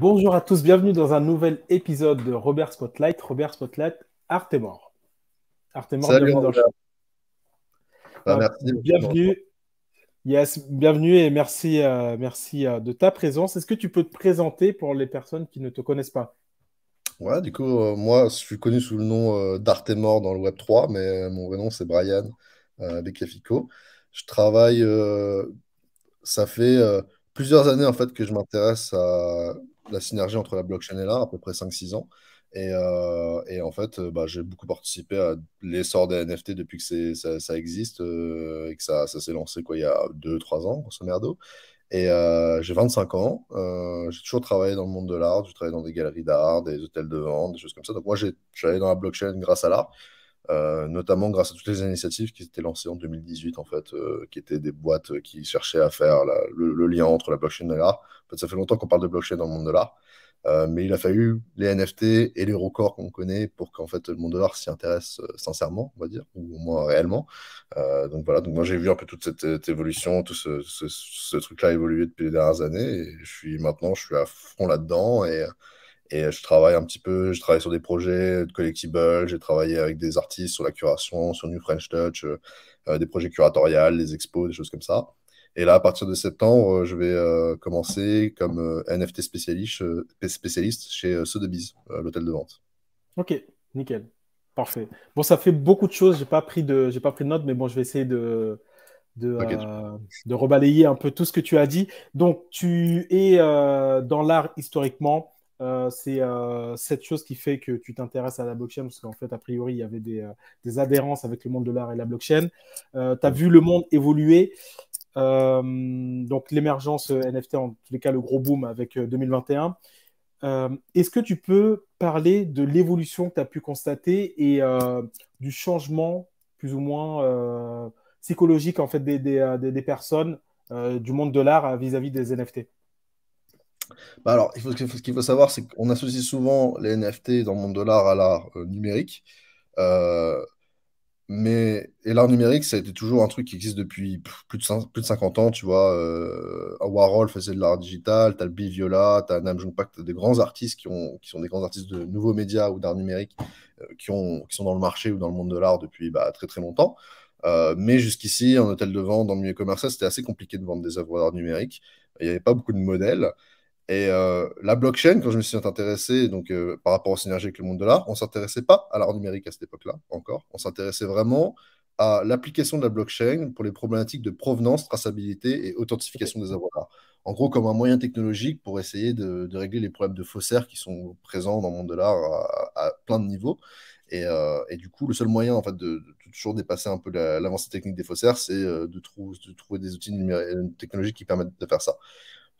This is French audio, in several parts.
Bonjour à tous, bienvenue dans un nouvel épisode de Robert Spotlight. Robert Spotlight, et mort. bienvenue. Dans bah, euh, Bienvenue. bienvenue et merci, euh, merci euh, de ta présence. Est-ce que tu peux te présenter pour les personnes qui ne te connaissent pas Ouais, du coup, moi, je suis connu sous le nom et dans le Web 3, mais mon vrai nom, c'est Brian Beccafico. Je travaille, ça fait plusieurs années en fait que je m'intéresse à la synergie entre la blockchain et l'art, à peu près 5-6 ans. Euh, et, en fait, euh, bah, j'ai beaucoup participé à l'essor des NFT depuis que ça, existe euh, et que ça, s'est lancé quoi, il y a 2-3 ans, grosso merdo. Et j'ai 25 ans, j'ai toujours travaillé dans le monde de l'art, j'ai travaillé dans des galeries d'art, des hôtels de vente, des choses comme ça. Donc moi, j'ai j'allais dans la blockchain grâce à l'art. Euh, notamment grâce à toutes les initiatives qui étaient lancées en 2018, en fait, euh, qui étaient des boîtes qui cherchaient à faire le, lien entre la blockchain et l'art. En fait, ça fait longtemps qu'on parle de blockchain dans le monde de l'art, euh, mais il a fallu les NFT et les records qu'on connaît pour qu'en fait le monde de l'art s'y intéresse sincèrement, on va dire, ou au moins réellement. donc voilà, donc moi j'ai vu un peu toute cette, évolution, tout ce, ce truc-là évoluer depuis les dernières années, et je suis maintenant, je suis à fond là-dedans et et je travaille un petit peu, je travaille sur des projets de collectibles, j'ai travaillé avec des artistes sur la curation, sur New French Touch, euh, des projets curatoriales, des expos, des choses comme ça. Et là, à partir de septembre, euh, je vais euh, commencer comme NFT spécialiste, spécialiste chez Sotheby's, l'hôtel de vente. Ok, nickel. Parfait. Bon, ça fait beaucoup de choses. Je n'ai pas, pris de, pas pris de notes, mais bon, je vais essayer de, de, de, rebalayer un peu tout ce que tu as dit. Donc, tu es dans l'art historiquement. Euh, c'est euh, cette chose qui fait que tu t'intéresses à la blockchain, parce qu'en fait, a priori, il y avait des, euh, adhérences avec le monde de l'art et la blockchain. tu as vu le monde évoluer. donc, l'émergence NFT, en tous les cas, le gros boom avec 2021. Est-ce que tu peux parler de l'évolution que tu as pu constater et du changement, plus ou moins psychologique, en fait, des personnes du monde de l'art vis-à-vis des NFT bah, alors, il faut, ce qu'il faut savoir, c'est qu'on associe souvent les NFT dans le monde de l'art à l'art euh, numérique. Euh, mais et l'art numérique, ça a été toujours un truc qui existe depuis plus de, plus de 50 ans. Tu vois, euh, Warhol faisait de l'art digital, tu as Biviola, tu as Nam June tu as des grands artistes qui, sont des grands artistes de nouveaux médias ou d'art numérique euh, qui, sont dans le marché ou dans le monde de l'art depuis bah, très très longtemps. mais jusqu'ici, en hôtel de vente, dans le milieu commercial, c'était assez compliqué de vendre des œuvres d'art numérique. Il n'y avait pas beaucoup de modèles. Et euh, la blockchain, quand je me suis intéressé donc, euh, par rapport aux synergies avec le monde de l'art, on ne s'intéressait pas à l'art numérique à cette époque-là encore. On s'intéressait vraiment à l'application de la blockchain pour les problématiques de provenance, traçabilité et authentification des d'art. En gros, comme un moyen technologique pour essayer de, régler les problèmes de faussaires qui sont présents dans le monde de l'art à, plein de niveaux. Euh, et, du coup, le seul moyen en fait, de, toujours dépasser un peu l'avancée technique des faussaires, c'est de, de, trouver des outils technologiques qui permettent de faire ça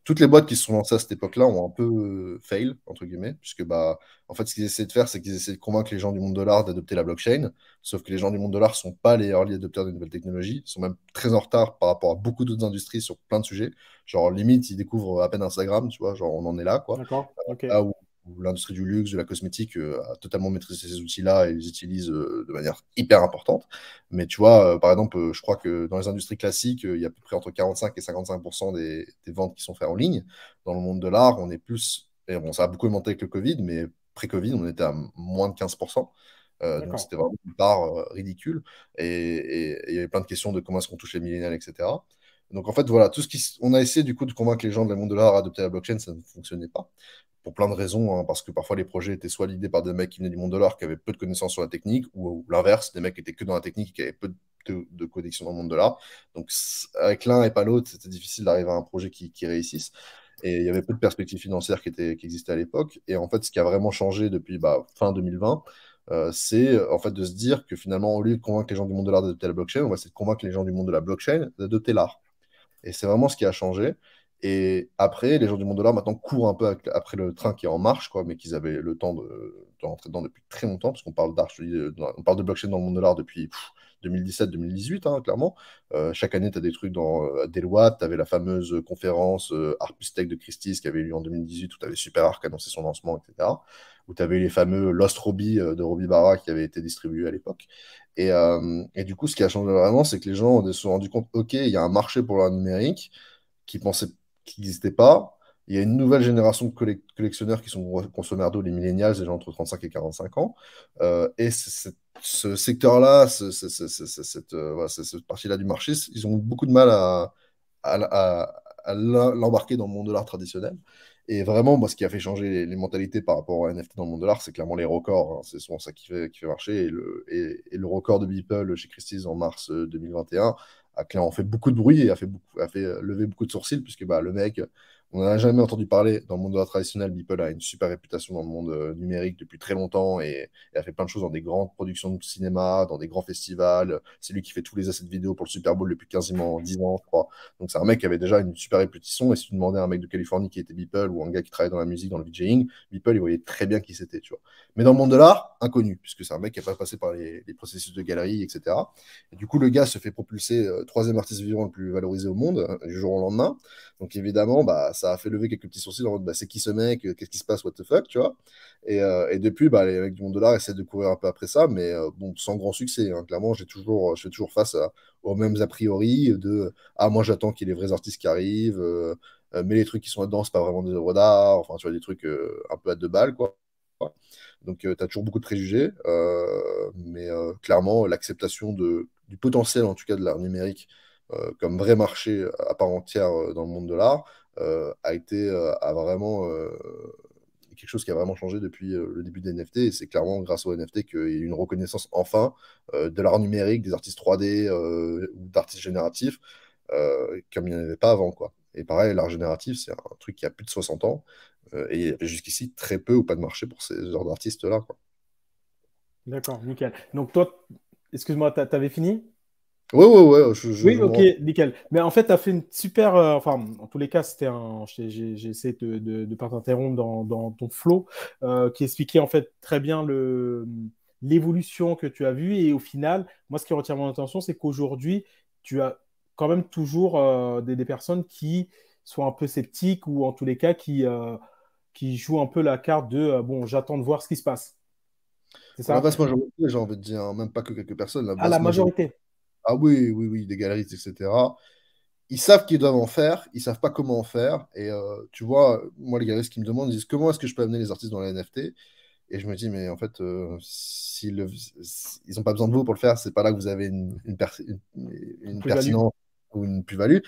toutes les boîtes qui se sont lancées à cette époque-là ont un peu euh, fail, entre guillemets, puisque bah, en fait, ce qu'ils essaient de faire, c'est qu'ils essaient de convaincre les gens du monde de l'art d'adopter la blockchain. Sauf que les gens du monde de l'art ne sont pas les early adopteurs des nouvelles technologies, ils sont même très en retard par rapport à beaucoup d'autres industries sur plein de sujets. Genre, limite, ils découvrent à peine Instagram, tu vois, genre, on en est là, quoi. D'accord, ok l'industrie du luxe, de la cosmétique euh, a totalement maîtrisé ces outils-là et les utilise euh, de manière hyper importante. Mais tu vois, euh, par exemple, je crois que dans les industries classiques, il y a à peu près entre 45 et 55 des, ventes qui sont faites en ligne. Dans le monde de l'art, on est plus. Et bon, ça a beaucoup augmenté avec le Covid, mais pré-Covid, on était à moins de 15 donc c'était vraiment une part ridicule. Et il y avait plein de questions de comment est-ce qu'on touche les millénaires, etc. Donc en fait, voilà, tout ce qui, on a essayé du coup de convaincre les gens du monde de l'art à la blockchain, ça ne fonctionnait pas pour plein de raisons, hein, parce que parfois les projets étaient soit l'idée par des mecs qui venaient du monde de l'art qui avaient peu de connaissances sur la technique, ou, l'inverse, des mecs qui étaient que dans la technique qui avaient peu de, de connexion dans le monde de l'art. Donc avec l'un et pas l'autre, c'était difficile d'arriver à un projet qui, réussisse. Et il y avait peu de perspectives financières qui, étaient, existaient à l'époque. Et en fait, ce qui a vraiment changé depuis bah, fin 2020, euh, c'est en fait de se dire que finalement, au lieu de convaincre les gens du monde de l'art d'adopter la blockchain, on va essayer de convaincre les gens du monde de la blockchain d'adopter l'art. Et c'est vraiment ce qui a changé. Et après, les gens du monde de l'art maintenant courent un peu après le train qui est en marche, quoi, mais qu'ils avaient le temps de, rentrer dedans depuis très longtemps, parce qu'on parle d'art, on parle de blockchain dans le monde de l'art depuis 2017-2018, hein, clairement. Euh, chaque année, tu as des trucs dans euh, des Deloitte, tu avais la fameuse euh, conférence euh, de Christie's qui avait eu lieu en 2018, où tu avais Arc annoncé son lancement, etc. Où tu avais les fameux Lost Robbie de Robbie Barra qui avait été distribué à l'époque. Et, du coup, ce qui a changé vraiment, c'est que les gens se sont rendus compte, OK, il y a un marché pour l'art numérique qui pensait qui n'existait pas. Il y a une nouvelle génération de collectionneurs qui sont consommateurs d'eau, les millennials, les gens entre 35 et 45 ans. Euh, et ce secteur-là, euh, cette, partie-là du marché, ils ont beaucoup de mal à, l'embarquer dans le monde de l'art traditionnel. Et vraiment, moi, ce qui a fait changer les, mentalités par rapport à NFT dans le monde de l'art, c'est clairement les records. Hein. C'est souvent ça qui fait, qui fait marcher. Et le, et, le record de Beeple chez Christie's en mars 2021 euh, a fait beaucoup de bruit et a fait, euh, lever beaucoup de sourcils, puisque bah, le mec on n'en a jamais entendu parler dans le monde de l'art traditionnel. Beeple a une super réputation dans le monde euh, numérique depuis très longtemps et, a fait plein de choses dans des grandes productions de cinéma, dans des grands festivals. C'est lui qui fait tous les assets vidéo pour le Super Bowl depuis quasiment 10 ans, je crois. Donc c'est un mec qui avait déjà une super réputation. Et si tu demandais à un mec de Californie qui était Beeple ou un gars qui travaillait dans la musique, dans le DJing, Beeple, il voyait très bien qui c'était, tu vois. Mais dans le monde de l'art, inconnu, puisque c'est un mec qui n'a pas passé par les, processus de galerie, etc. du coup, le gars se fait propulser euh, troisième artiste vivant le plus valorisé au monde euh, du jour au lendemain. Donc évidemment, bah, ça a fait lever quelques petits sourcils en mode bah, c'est qui ce mec, euh, qu'est-ce qui se passe, what the fuck, tu vois. Et, euh, depuis, bah, les mecs du monde de l'art essaient de courir un peu après ça, mais euh, bon, sans grand succès. Hein. Clairement, j'ai toujours, je fais toujours face aux mêmes a priori de ah, moi j'attends qu'il y ait les vrais artistes qui arrivent, mais les trucs qui sont là-dedans, c'est pas vraiment des œuvres d'art, enfin, tu vois, des trucs un peu à deux balles, quoi. Donc, tu as toujours beaucoup de préjugés, mais clairement, l'acceptation du potentiel, en tout cas, de l'art numérique comme vrai marché à part entière dans le monde de l'art, euh, a été euh, vraiment euh, quelque chose qui a vraiment changé depuis le début des NFT. Et c'est clairement grâce aux NFT qu'il y a eu une reconnaissance enfin de l'art numérique, des artistes 3D ou d'artistes génératifs, comme il n'y en avait pas avant. Quoi. Et pareil, l'art génératif, c'est un truc qui a plus de 60 ans. et jusqu'ici très peu ou pas de marché pour ces genres d'artistes-là. D'accord, nickel. Donc toi, excuse-moi, tu avais fini Ouais, oui, ok, nickel. Mais en fait, tu as fait une super. Euh, enfin, en tous les cas, c'était un. J'ai essayé de ne pas t'interrompre dans, ton flow euh, qui expliquait en fait très bien l'évolution que tu as vue. Et au final, moi, ce qui retient mon attention, c'est qu'aujourd'hui, tu as quand même toujours euh, des, personnes qui sont un peu sceptiques ou en tous les cas qui, qui jouent un peu la carte de bon, j'attends de voir ce qui se passe. C'est ça La vaste majorité, j'ai envie de dire, hein, même pas que quelques personnes. La, à ah, la majorité. Ah oui, oui, oui, des galeristes, etc. Ils savent qu'ils doivent en faire, ils savent pas comment en faire. Et euh, tu vois, moi, les galeristes qui me demandent, ils disent comment est-ce que je peux amener les artistes dans la NFT Et je me dis, mais en fait, euh, s'ils n'ont pas besoin de vous pour le faire, c'est pas là que vous avez une, une pertinence ou une plus-value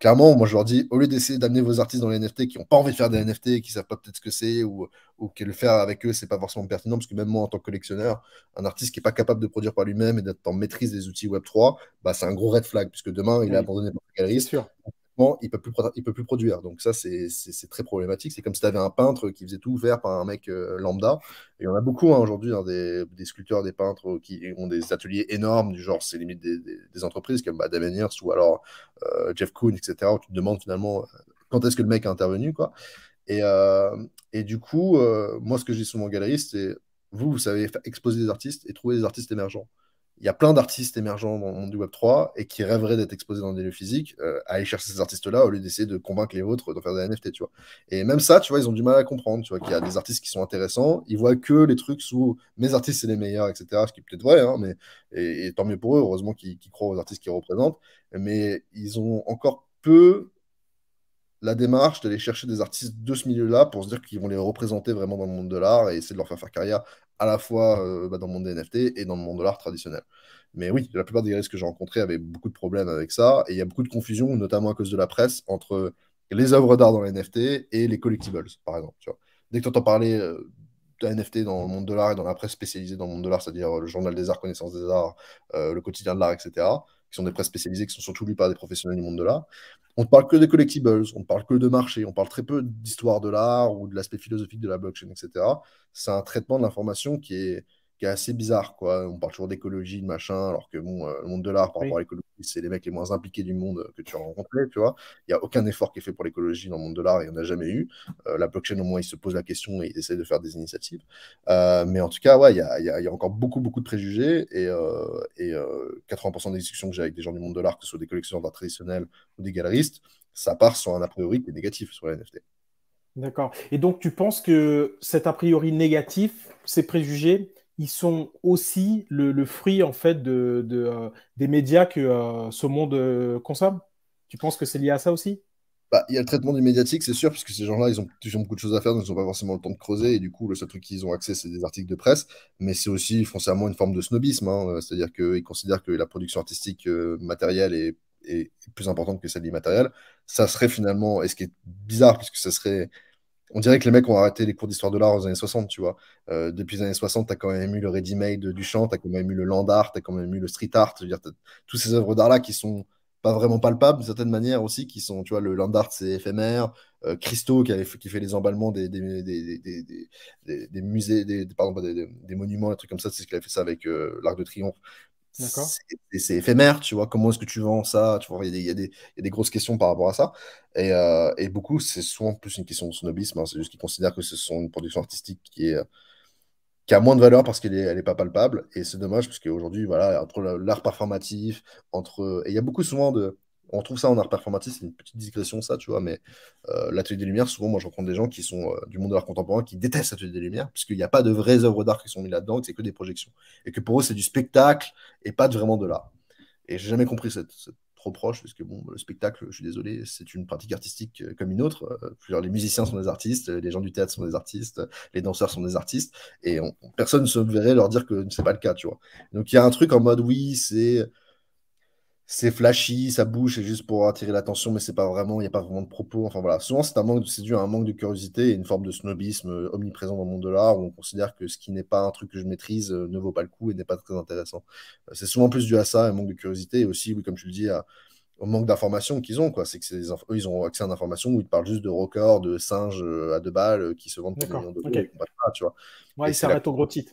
clairement, moi je leur dis, au lieu d'essayer d'amener vos artistes dans les NFT qui n'ont pas envie de faire des NFT, qui ne savent pas peut-être ce que c'est, ou, que le faire avec eux, c'est pas forcément pertinent, parce que même moi en tant que collectionneur, un artiste qui n'est pas capable de produire par lui-même et d'être en maîtrise des outils Web3, bah, c'est un gros red flag, puisque demain il est abandonné par la galerie il ne peut, plus, peut plus produire. Donc ça, c'est très problématique. C'est comme si tu avais un peintre qui faisait tout faire par un mec euh, lambda. Et il y en a beaucoup hein, aujourd'hui, hein, des, sculpteurs, des peintres qui ont des ateliers énormes, du genre, c'est limite des, entreprises comme Adam ou alors euh, Jeff Koons, etc., tu te demandes finalement euh, quand est-ce que le mec a intervenu. quoi. Et, et du coup, moi, ce que je dis souvent aux galeristes, c'est vous, vous savez exposer des artistes et trouver des artistes émergents il y a plein d'artistes émergents dans le monde du Web3 et qui rêveraient d'être exposés dans des lieux physiques, euh, à aller chercher ces artistes-là au lieu d'essayer de convaincre les autres de faire des NFT, tu vois. Et même ça, tu vois, ils ont du mal à comprendre, tu vois, qu'il y a des artistes qui sont intéressants, ils voient que les trucs sous mes artistes, c'est les meilleurs, etc., ce qui est peut-être vrai, hein, mais et, tant mieux pour eux, heureusement qu'ils croient aux artistes qu'ils représentent, mais ils ont encore peu la démarche d'aller chercher des artistes de ce milieu-là pour se dire qu'ils vont les représenter vraiment dans le monde de l'art et essayer de leur faire faire carrière à la fois euh, bah, dans le monde des NFT et dans le monde de l'art traditionnel. Mais oui, la plupart des risques que j'ai rencontrés avaient beaucoup de problèmes avec ça, et il y a beaucoup de confusion, notamment à cause de la presse, entre les œuvres d'art dans les NFT et les collectibles, par exemple. Dès que tu entends parler euh, de d'un NFT dans le monde de l'art et dans la presse spécialisée dans le monde de l'art, c'est-à-dire le journal des arts, connaissances des arts, euh, le quotidien de l'art, etc., qui sont des prêts spécialisés, qui sont surtout lues par des professionnels du monde de l'art. On ne parle que des collectibles, on ne parle que de marché, on parle très peu d'histoire de l'art ou de l'aspect philosophique de la blockchain, etc. C'est un traitement de l'information qui est qui est assez bizarre. Quoi. On parle toujours d'écologie, de machin, alors que euh, le monde de l'art par rapport à l'écologie, c'est les mecs les moins impliqués du monde euh, que tu as rencontré, tu vois. Il n'y a aucun effort qui est fait pour l'écologie dans le monde de l'art, il n'y en a jamais eu. Euh, la blockchain, au moins, il se pose la question et il essaie de faire des initiatives. mais en tout cas, ouais, il y a, encore beaucoup, beaucoup de préjugés et, et 80% des discussions que j'ai avec des gens du monde de l'art, que ce soit des collectionneurs d'art traditionnels ou des galeristes, ça part sur un a priori qui est négatif sur les NFT. D'accord. Et donc, tu penses que cet a priori négatif, ces préjugés, ils sont aussi le, fruit en fait de, euh, des médias que euh, ce monde euh, consomme Tu penses que c'est lié à ça aussi bah, il y a le traitement du médiatique, c'est sûr, puisque ces gens-là, ils ont, toujours beaucoup de choses à faire, donc ils n'ont pas forcément le temps de creuser, et du coup, le seul truc qu'ils ont accès, c'est des articles de presse, mais c'est aussi foncièrement une forme de snobisme, hein, c'est-à-dire qu'ils considèrent que la production artistique matérielle est, est, plus importante que celle matériel. Ça serait finalement, et ce qui est bizarre, puisque ça serait on dirait que les mecs ont arrêté les cours d'histoire de l'art aux années 60, tu vois. Euh, depuis les années 60, tu as quand même eu le ready-made du chant, tu as quand même eu le land art, tu as quand même eu le street art, je dire, tous ces œuvres d'art-là qui sont pas vraiment palpables d'une certaine manière aussi, qui sont, tu vois, le land art c'est éphémère, euh, Christo qui, fait, les emballements des, des, musées, des, monuments, des trucs comme ça, c'est ce qu'il a fait ça avec euh, l'Arc de Triomphe, c'est éphémère, tu vois. Comment est-ce que tu vends ça Tu vois, il y, y, a des grosses questions par rapport à ça. Et, euh, et beaucoup, c'est souvent plus une question de snobisme. Hein, c'est juste qu'ils considèrent que ce sont une production artistique qui est euh, qui a moins de valeur parce qu'elle n'est est pas palpable. Et c'est dommage parce qu'aujourd'hui, voilà, entre l'art performatif, entre. Et il y a beaucoup souvent de on trouve ça en art performatif, c'est une petite discrétion, ça, tu vois, mais euh, l'atelier des Lumières, souvent, moi, je rencontre des gens qui sont euh, du monde de l'art contemporain qui détestent l'atelier des Lumières, puisqu'il n'y a pas de vraies œuvres d'art qui sont mises là-dedans, c'est que des projections. Et que pour eux, c'est du spectacle et pas vraiment de l'art. Et j'ai jamais compris cette, trop reproche, parce que bon, le spectacle, je suis désolé, c'est une pratique artistique euh, comme une autre. les musiciens sont des artistes, les gens du théâtre sont des artistes, les danseurs sont des artistes, et personne ne se verrait leur dire que ce n'est pas le cas, tu vois. Donc il y a un truc en mode, oui, c'est c'est flashy, ça bouge, c'est juste pour attirer l'attention, mais c'est pas vraiment, il n'y a pas vraiment de propos. Enfin voilà, souvent c'est un manque, c'est dû à un manque de curiosité et une forme de snobisme euh, omniprésent dans le monde de l'art où on considère que ce qui n'est pas un truc que je maîtrise euh, ne vaut pas le coup et n'est pas très intéressant. Euh, c'est souvent plus dû à ça, un manque de curiosité et aussi, oui, comme tu le dis, à, au manque d'informations qu'ils ont. Quoi. C'est que eux, ils ont accès à l'information où ils parlent juste de records, de singes à deux balles qui se vendent pour un d'euros. Tu vois. ils s'arrêtent au gros titre.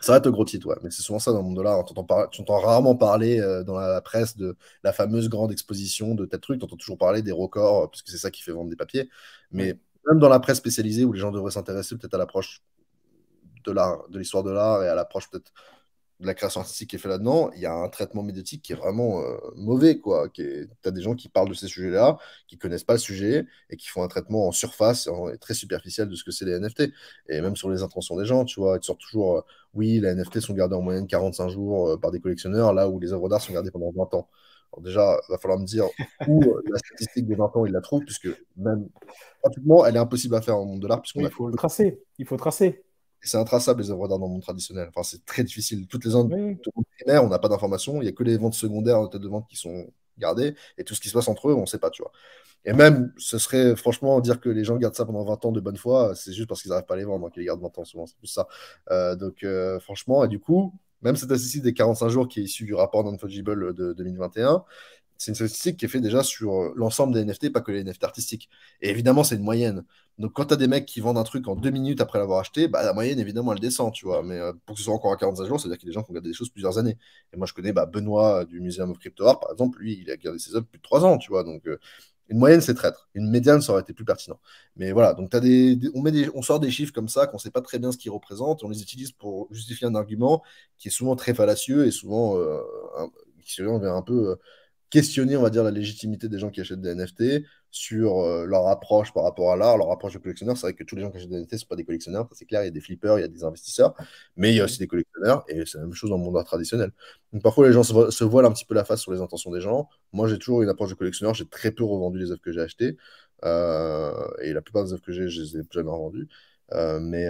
Ça va le gros titre, ouais. Mais c'est souvent ça dans le monde de l'art. Hein. Tu entends, rarement parler euh, dans la, presse de la fameuse grande exposition de tel truc. Tu entends toujours parler des records, euh, puisque parce que c'est ça qui fait vendre des papiers. Mais même dans la presse spécialisée, où les gens devraient s'intéresser peut-être à l'approche de l'art, de l'histoire de l'art et à l'approche peut-être de la création artistique qui est faite là-dedans, il y a un traitement médiatique qui est vraiment euh, mauvais. Tu as des gens qui parlent de ces sujets-là, qui connaissent pas le sujet et qui font un traitement en surface et très superficiel de ce que c'est les NFT. Et même sur les intentions des gens, tu vois, ils sortent toujours euh, oui, les NFT sont gardés en moyenne 45 jours euh, par des collectionneurs, là où les œuvres d'art sont gardées pendant 20 ans. déjà, il va falloir me dire où la statistique des 20 ans il la trouve, puisque même pratiquement, elle est impossible à faire en monde de l'art. Il faut le tracer. Il faut tracer c'est intraçable les œuvres d'art dans le monde traditionnel. Enfin, c'est très difficile. Toutes les ventes on n'a pas d'informations. Il n'y a que les ventes secondaires de vente qui sont gardées. Et tout ce qui se passe entre eux, on ne sait pas, tu vois. Et même, ce serait franchement dire que les gens gardent ça pendant 20 ans de bonne foi, c'est juste parce qu'ils n'arrivent pas à les vendre, donc hein, les gardent 20 ans souvent, c'est tout ça. Euh, donc, euh, franchement, et du coup, même cette statistique des 45 jours qui est issue du rapport Non-Fungible de 2021, c'est une statistique qui est faite déjà sur euh, l'ensemble des NFT, pas que les NFT artistiques. Et évidemment, c'est une moyenne. Donc, quand tu as des mecs qui vendent un truc en deux minutes après l'avoir acheté, bah, la moyenne, évidemment, elle descend, tu vois. Mais euh, pour que ce soit encore à 45 jours, c'est-à-dire qu'il y a des gens qui ont gardé des choses plusieurs années. Et moi, je connais bah, Benoît euh, du Muséum of Crypto Art, par exemple, lui, il a gardé ses œuvres plus de trois ans, tu vois. Donc, une moyenne, c'est traître. Une médiane, ça aurait été plus pertinent. Mais voilà, donc as des, on, sort des chiffres comme ça qu'on ne sait pas très bien ce qu'ils représentent. On les utilise pour justifier un argument qui est souvent très fallacieux et souvent qui se un peu questionner, on va dire, la légitimité des gens qui achètent des NFT, sur euh, leur approche par rapport à l'art, leur approche de collectionneur. C'est vrai que tous les gens qui achètent des NFT ne sont pas des collectionneurs, c'est clair, il y a des flippers, il y a des investisseurs, mais il y a mm. aussi des collectionneurs, et c'est la même chose dans le monde art traditionnel. parfois, les gens se, voient voilent un petit peu la face sur les intentions des gens. Moi, j'ai toujours une approche de collectionneur, j'ai très peu revendu les œuvres que j'ai achetées, euh, et la plupart des œuvres que j'ai, je les ai jamais revendues. Euh, mais,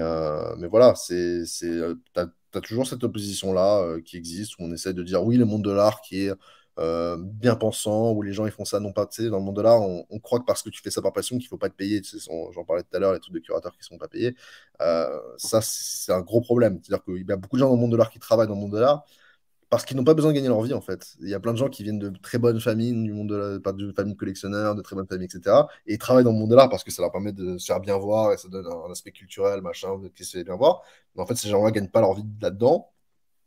voilà, c'est tu as, toujours cette opposition-là qui existe, où on essaie de dire oui, le monde de l'art qui est euh, bien pensant, où les gens ils font ça non pas, tu sais, dans le monde de l'art, on, croit que parce que tu fais ça par passion qu'il faut pas te payer, tu j'en parlais tout à l'heure, les trucs de curateurs qui sont pas payés, euh, ça c'est un gros problème, c'est-à-dire qu'il y a beaucoup de gens dans le monde de l'art qui travaillent dans le monde de l'art, parce qu'ils n'ont pas besoin de gagner leur vie en fait. Il y a plein de gens qui viennent de très bonnes familles, du monde de pas de familles de collectionneurs, de très bonnes familles, etc. Et ils travaillent dans le monde de l'art parce que ça leur permet de se faire bien voir et ça donne un, aspect culturel, machin, qui se bien voir. Mais en fait, ces gens-là gagnent pas leur vie là-dedans.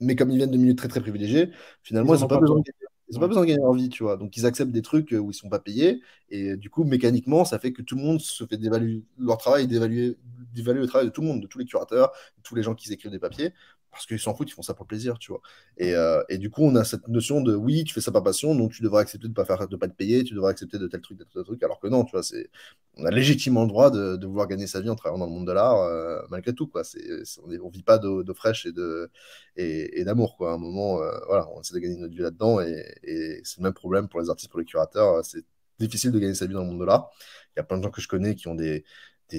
Mais comme ils viennent de milieux très très privilégiés, finalement, ils n'ont pas, besoin de gagner ils n'ont pas besoin de gagner leur vie, tu vois. Donc, ils acceptent des trucs euh, où ils sont pas payés. Et euh, du coup, mécaniquement, ça fait que tout le monde se fait dévaluer leur travail, dévaluer, dévaluer le travail de tout le monde, de tous les curateurs, de tous les gens qui écrivent des papiers parce qu'ils s'en foutent, ils font ça pour plaisir, tu vois. Euh, et, du coup, on a cette notion de oui, tu fais ça par passion, donc tu devrais accepter de pas faire, pas te payer, tu devrais accepter de tel truc, de tel truc, alors que non, tu vois, c'est, on a légitimement le droit de, vouloir gagner sa vie en travaillant dans le monde de l'art, euh, malgré tout, quoi. C'est, on, ne vit pas d'eau, de fraîche et de, et, d'amour, quoi. À un moment, euh, voilà, on essaie de gagner notre vie là-dedans, et, et c'est le même problème pour les artistes, pour les curateurs. C'est difficile de gagner sa vie dans le monde de l'art. Il y a plein de gens que je connais qui ont des,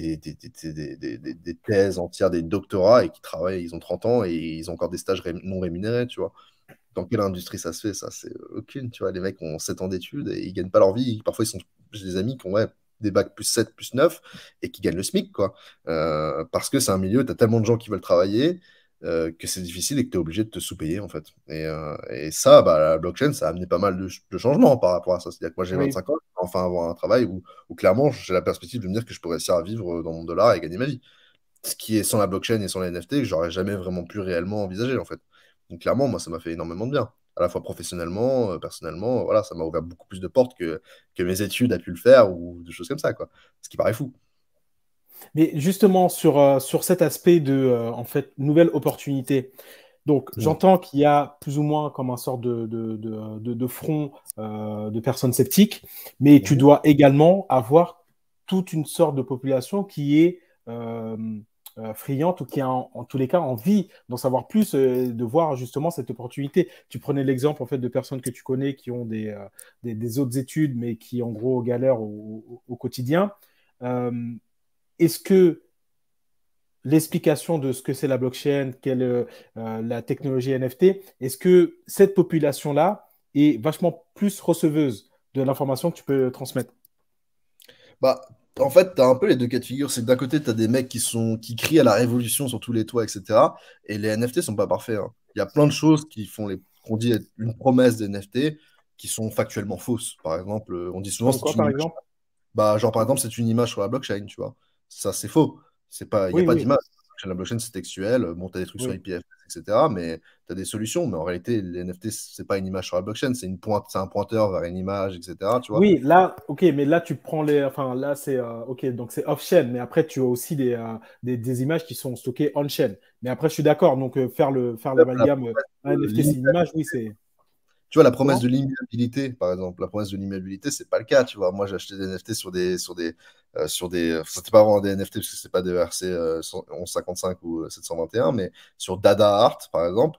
des, thèses entières, des doctorats, et qui travaillent, ils ont 30 ans et ils ont encore des stages non rémunérés, tu vois. Dans quelle industrie ça se fait, ça C'est aucune, tu vois. Les mecs ont 7 ans d'études et ils gagnent pas leur vie. Parfois, ils sont... des amis qui ont des bacs plus 7, plus 9 et qui gagnent le SMIC, quoi. Euh, parce que c'est un milieu, tu as tellement de gens qui veulent travailler. Euh, que c'est difficile et que tu es obligé de te sous-payer en fait. Et, euh, ça, bah, la blockchain, ça a amené pas mal de, changements par rapport à ça. C'est-à-dire que moi j'ai 25 ans, enfin avoir un travail où, clairement j'ai la perspective de me dire que je pourrais réussir à vivre dans mon dollar et gagner ma vie. Ce qui est sans la blockchain et sans les NFT, que j'aurais jamais vraiment pu réellement envisager en fait. Donc clairement, moi, ça m'a fait énormément de bien, à la fois professionnellement, euh, personnellement. Voilà, ça m'a ouvert beaucoup plus de portes que, mes études a pu le faire ou des choses comme ça, quoi. Ce qui paraît fou. Mais justement, sur, euh, sur cet aspect de euh, en fait, nouvelle opportunité, donc, mm. j'entends qu'il y a plus ou moins comme un sort de, de, de, front euh, de personnes sceptiques, mais tu mm. dois également avoir toute une sorte de population qui est euh, euh ou qui a en, tous les cas envie d'en savoir plus, de voir justement cette opportunité. Tu prenais l'exemple en fait de personnes que tu connais qui ont des, euh, des, autres études, mais qui en gros galèrent au, au, au quotidien. Est-ce que l'explication de ce que c'est la blockchain, quelle euh, euh, la technologie NFT, est-ce que cette population-là est vachement plus receveuse de l'information que tu peux transmettre bah, en fait, tu as un peu les deux cas de figure. C'est que d'un côté, tu as des mecs qui, sont, qui crient à la révolution sur tous les toits, etc. Et les NFT sont pas parfaits. Hein. Il y a plein de choses qui font les, qu'on dit être une promesse des NFT qui sont factuellement fausses. Par exemple, on dit souvent. bah, genre, par exemple, c'est une image sur la blockchain, tu vois. Ça, c'est faux pas, il n'y a pas d'image. La blockchain, c'est textuel. Bon, euh, des trucs sur IPFS, etc. Mais tu as des solutions. Mais en réalité, les NFT, c'est pas une image sur la blockchain, c'est une pointe, c'est un pointeur vers une image, etc. Tu vois oui, là, ok, mais là, tu prends les. Enfin, là, c'est. Euh, ok, donc c'est off-chain. Mais après, tu as aussi euh, des, des, images qui sont stockées on-chain. Mais après, je suis d'accord. Donc, faire le faire l'amalgame NFT, c'est une image, oui, c'est. Tu vois, la promesse de l'immuabilité, par exemple, la promesse de l'immuabilité, c'est pas le cas. Tu vois, moi, j'ai acheté des NFT sur des. Sur des euh, sur des, euh, c'était pas vraiment des NFT parce que c'est pas des e RC 1155 euh, ou 721, mais sur Dada Art par exemple,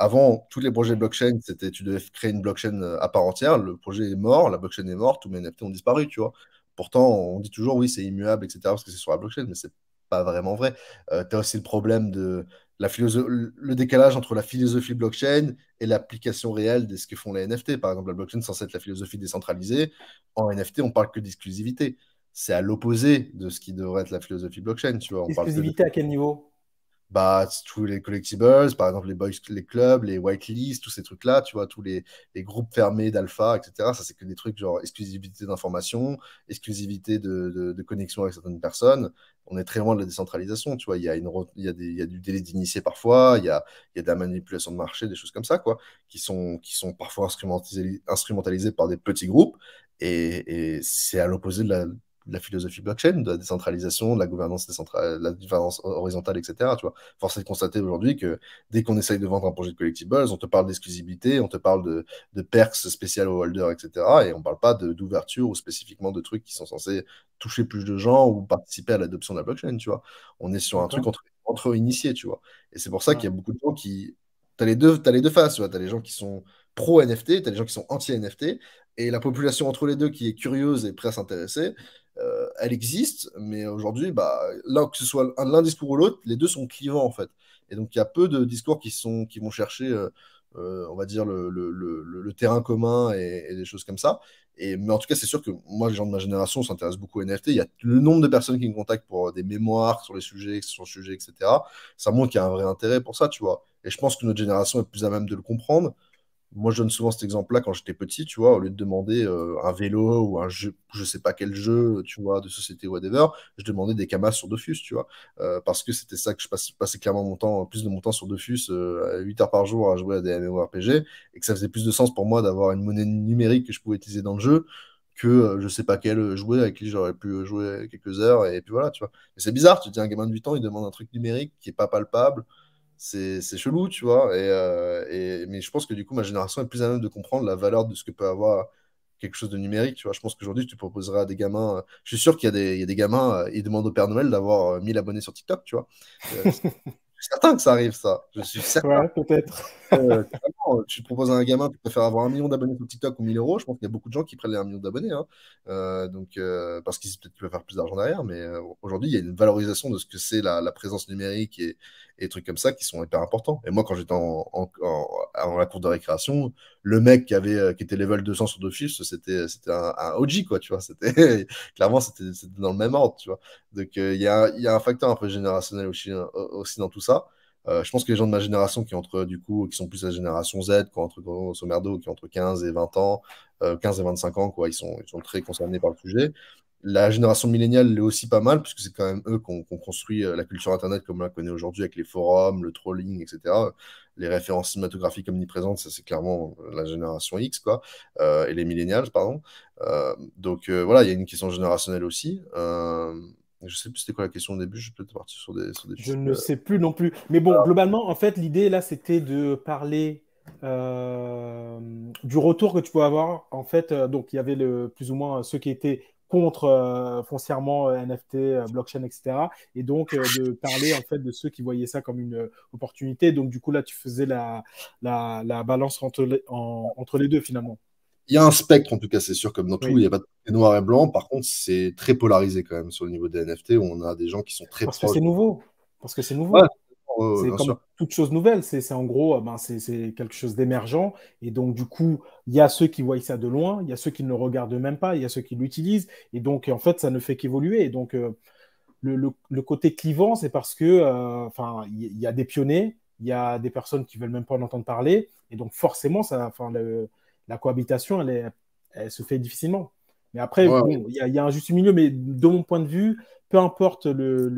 avant, tous les projets blockchain, c'était tu devais créer une blockchain à part entière. Le projet est mort, la blockchain est morte, tous mes NFT ont disparu, tu vois. Pourtant, on dit toujours oui, c'est immuable, etc., parce que c'est sur la blockchain, mais c'est pas vraiment vrai. tu as aussi le problème de, la le décalage entre la philosophie blockchain et l'application réelle de ce que font les NFT. Par exemple, la blockchain, c'est censée être la philosophie décentralisée. En NFT, on parle que d'exclusivité. C'est à l'opposé de ce qui devrait être la philosophie blockchain. Tu vois, à quel niveau bah, tous les collectibles, par exemple les boys, les clubs, les whitelists, tous ces trucs-là, tu vois, tous les, les groupes fermés d'alpha, etc. Ça, c'est que des trucs genre exclusivité d'information, exclusivité de, de, de, connexion avec certaines personnes. On est très loin de la décentralisation, tu vois. Il y a, une, il y a, des, il y a du délai d'initié parfois, il y a, il y a de la manipulation de marché, des choses comme ça, quoi, qui sont, qui sont parfois instrumentalisées, par des petits groupes. Et, et c'est à l'opposé de la de la philosophie blockchain, de la décentralisation, de la gouvernance, la horizontale, etc. Tu vois. Force est de constater aujourd'hui que dès qu'on essaye de vendre un projet de collectibles, on te parle d'exclusivité, on te parle de, de perks spéciales aux holders, etc. Et on ne parle pas d'ouverture ou spécifiquement de trucs qui sont censés toucher plus de gens ou participer à l'adoption de la blockchain, tu vois. On est sur un truc entre, entre initiés, tu vois. Et c'est pour ça qu'il y a beaucoup de gens qui... Tu as, les deux, les deux faces, tu Tu as les gens qui sont pro-NFT, tu as les gens qui sont anti-NFT, et la population entre les deux qui est curieuse et prête à s'intéresser, euh, elle existe, mais aujourd'hui, bah, là, que ce soit l'un discours ou l'autre, les deux sont clivants, en fait. Et donc, il y a peu de discours qui, vont chercher, euh, euh, on va dire, le, terrain commun et, des choses comme ça. Et, mais en tout cas, c'est sûr que moi, les gens de ma génération s'intéressent beaucoup aux NFT. Il y a le nombre de personnes qui me contactent pour des mémoires sur les sujets, sur le sujet, etc. Ça montre qu'il y a un vrai intérêt pour ça, tu vois. Et je pense que notre génération est plus à même de le comprendre. Moi, je donne souvent cet exemple-là quand j'étais petit, tu vois, au lieu de demander euh, un vélo ou un jeu, je sais pas quel jeu, tu vois, de société ou whatever, je demandais des camas sur Dofus, tu vois, euh, parce que c'était ça que je passais, clairement mon temps, plus de mon temps sur Dofus, 8 euh, heures par jour à jouer à des MMORPG, et que ça faisait plus de sens pour moi d'avoir une monnaie numérique que je pouvais utiliser dans le jeu que je je sais pas quel jouer avec qui j'aurais pu jouer quelques heures, et puis voilà, tu vois. Et c'est bizarre, tu dis un gamin de 8 ans, il demande un truc numérique qui est pas palpable, c'est chelou, tu vois. Euh, et, mais je pense que du coup, ma génération est plus à même de comprendre la valeur de ce que peut avoir quelque chose de numérique, tu vois. Je pense qu'aujourd'hui, tu proposeras à des gamins. Euh, je suis sûr qu'il y, a des gamins, euh, ils demandent au Père Noël d'avoir 1000 abonnés sur TikTok, tu vois. je suis certain que ça arrive, ça. Je suis certain. peut-être. tu te proposes à un gamin, tu préfères avoir un million d'abonnés sur TikTok ou 1000 euros. Je pense qu'il y a beaucoup de gens qui prennent les 1 million d'abonnés. Hein. donc, parce qu'ils peut-être peuvent faire plus d'argent derrière. Mais aujourd'hui, il y a une valorisation de ce que c'est la, la, présence numérique et, et des trucs comme ça qui sont hyper importants. Et moi, quand j'étais en, en, la cour de récréation, le mec qui, avait, euh, qui était level 200 sur Dofus, c'était un, un OG, quoi, tu vois. C'était, clairement, c'était dans le même ordre, tu vois. Donc, euh, il y, a, y, a, un facteur un peu générationnel aussi, euh, aussi dans tout ça. je pense que les gens de ma génération qui entre du coup qui sont plus la génération Z, quoi, entre qui entre 15 et 20 ans, 15 et 25 ans, quoi, ils sont, ils sont très concernés par le sujet. La génération milléniale est aussi pas mal, puisque c'est quand même eux qu'on construit euh, la culture Internet comme on la connaît aujourd'hui, avec les forums, le trolling, etc. Les références cinématographiques omniprésentes, ça c'est clairement euh, la génération X, quoi, euh, et les milléniales, pardon. donc voilà, il y a une question générationnelle aussi. Je sais plus c'était quoi la question au début, je suis peut-être sur des, Je ne sais plus non plus. Mais bon, ah. globalement, en fait, l'idée là, c'était de parler du retour que tu peux avoir. En fait, donc il y avait le, plus ou moins ceux qui étaient contre euh, foncièrement euh, NFT, euh, blockchain, etc. Et donc de parler en fait de ceux qui voyaient ça comme une opportunité. Donc du coup là, tu faisais la, la, balance entre les, entre les deux finalement. Il y a un spectre en tout cas, c'est sûr, comme dans tout, il n'y a pas de noir et blanc. Par contre, c'est très polarisé quand même sur le niveau des NFT. on a des gens qui sont très Parce que c'est nouveau. Parce que c'est nouveau c'est comme toute chose nouvelle. C'est en gros, euh, ben, c'est quelque chose d'émergent. Et donc, du coup, il y a ceux qui voient ça de loin, il y a ceux qui ne le regardent même pas, il y a ceux qui l'utilisent. Et donc, en fait, ça ne fait qu'évoluer. Et donc, euh, le, côté clivant, c'est parce que, euh, il y, a des pionniers, il y a des personnes qui veulent même pas en entendre parler. Et donc, forcément, ça, enfin, la cohabitation, elle, se fait difficilement. Mais après, il y, a un juste milieu. Mais de mon point de vue, peu importe le,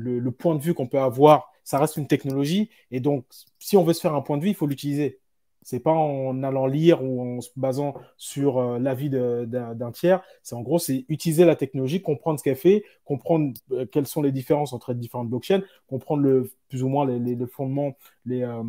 le, point de vue qu'on peut avoir. Ça reste une technologie. Et donc, si on veut se faire un point de vue, il faut l'utiliser. C'est pas en allant lire ou en se basant sur euh, l'avis d'un tiers. C'est en gros, c'est utiliser la technologie, comprendre ce qu'elle fait, comprendre euh, quelles sont les différences entre les différentes blockchains, comprendre le, plus ou moins les, fondements, les, euh,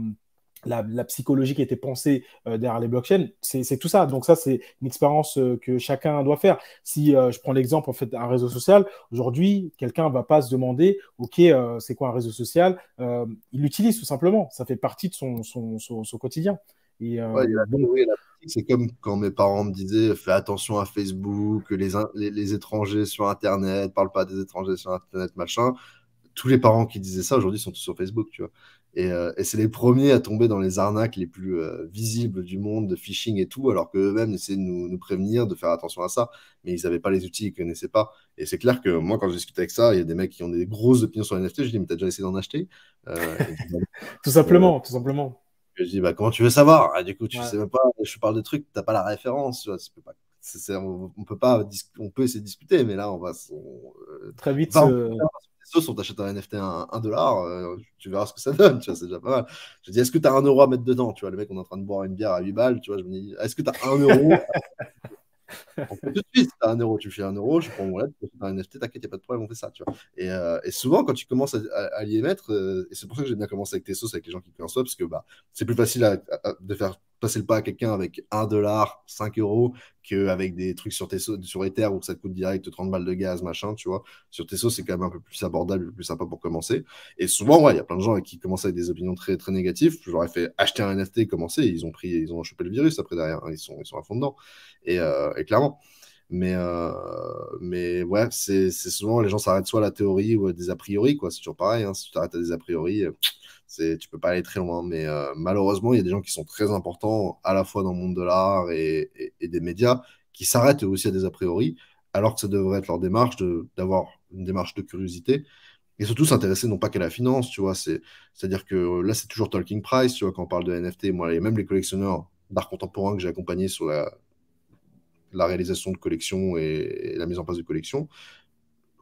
la, psychologie qui était pensée euh, derrière les blockchains, c'est tout ça. Donc ça, c'est une expérience euh, que chacun doit faire. Si euh, je prends l'exemple en fait d'un réseau social, aujourd'hui, quelqu'un va pas se demander, ok, c'est quoi un réseau social Il l'utilise tout simplement. Ça fait partie de son, quotidien. Et, C'est comme quand mes parents me disaient, fais attention à Facebook, les, les, les étrangers sur Internet, parle pas des étrangers sur Internet, machin tous les parents qui disaient ça aujourd'hui sont tous sur Facebook, tu vois. Euh, et, c'est les premiers à tomber dans les arnaques les plus euh, visibles du monde, de phishing et tout, alors qu'eux-mêmes essaient de nous, prévenir, de faire attention à ça, mais ils n'avaient pas les outils, ils ne connaissaient pas. Et c'est clair que moi, quand je discute avec ça, il y a des mecs qui ont des grosses opinions sur les NFT, je dis, mais t'as déjà essayé d'en acheter euh, Tout simplement, tout simplement. je dis, bah, comment tu veux savoir ah, Du coup, tu sais même pas, je parle de trucs, tu pas la référence, on, peut pas on peut essayer de discuter mais là on va très vite sauces, on t'achète un NFT à 1 dollar, euh, tu verras ce que ça donne, tu vois, c'est déjà pas mal. Je dis, est-ce que tu as 1 euro à mettre dedans Tu vois, le mec, on est en train de boire une bière à 8 balles, tu vois, je me dis, est-ce que tu as 1 euro Tout de suite, tu as 1 euro, tu fais 1 euro, je prends mon lettre, tu un NFT, t'inquiète, il a pas de problème, on fait ça, tu vois. Et, euh, et souvent, quand tu commences à, y émettre, euh, et c'est pour ça que j'ai bien commencé avec tes sauces, avec les gens qui créent en soi, parce que bah, c'est plus facile de faire Passez le pas à quelqu'un avec 1 dollar, 5 euros, qu'avec des trucs sur, Tesso, sur Ether où ça te coûte direct 30 balles de gaz, machin, tu vois. Sur Tesso, c'est quand même un peu plus abordable, plus sympa pour commencer. Et souvent, ouais, il y a plein de gens qui commencent avec des opinions très, très négatives. J'aurais fait acheter un NFT, commencer, ils ont pris, ils ont chopé le virus après derrière. Hein. ils, sont, ils sont à fond dedans. Et, euh, clairement. Mais, euh, mais ouais, c'est souvent les gens s'arrêtent soit à la théorie ou à des a priori, quoi. C'est toujours pareil. Hein. si tu t'arrêtes à des a priori, euh, c'est, tu peux pas aller très loin, mais euh, malheureusement, il y a des gens qui sont très importants à la fois dans le monde de l'art et, des médias qui s'arrêtent aussi à des a priori, alors que ça devrait être leur démarche d'avoir une démarche de curiosité et surtout s'intéresser non pas qu'à la finance, tu vois. C'est, c'est-à-dire que euh, là, c'est toujours Talking Price, tu vois, quand on parle de NFT. Moi, et même les collectionneurs d'art contemporain que j'ai accompagnés sur la, la réalisation de collections et, la mise en place de collections,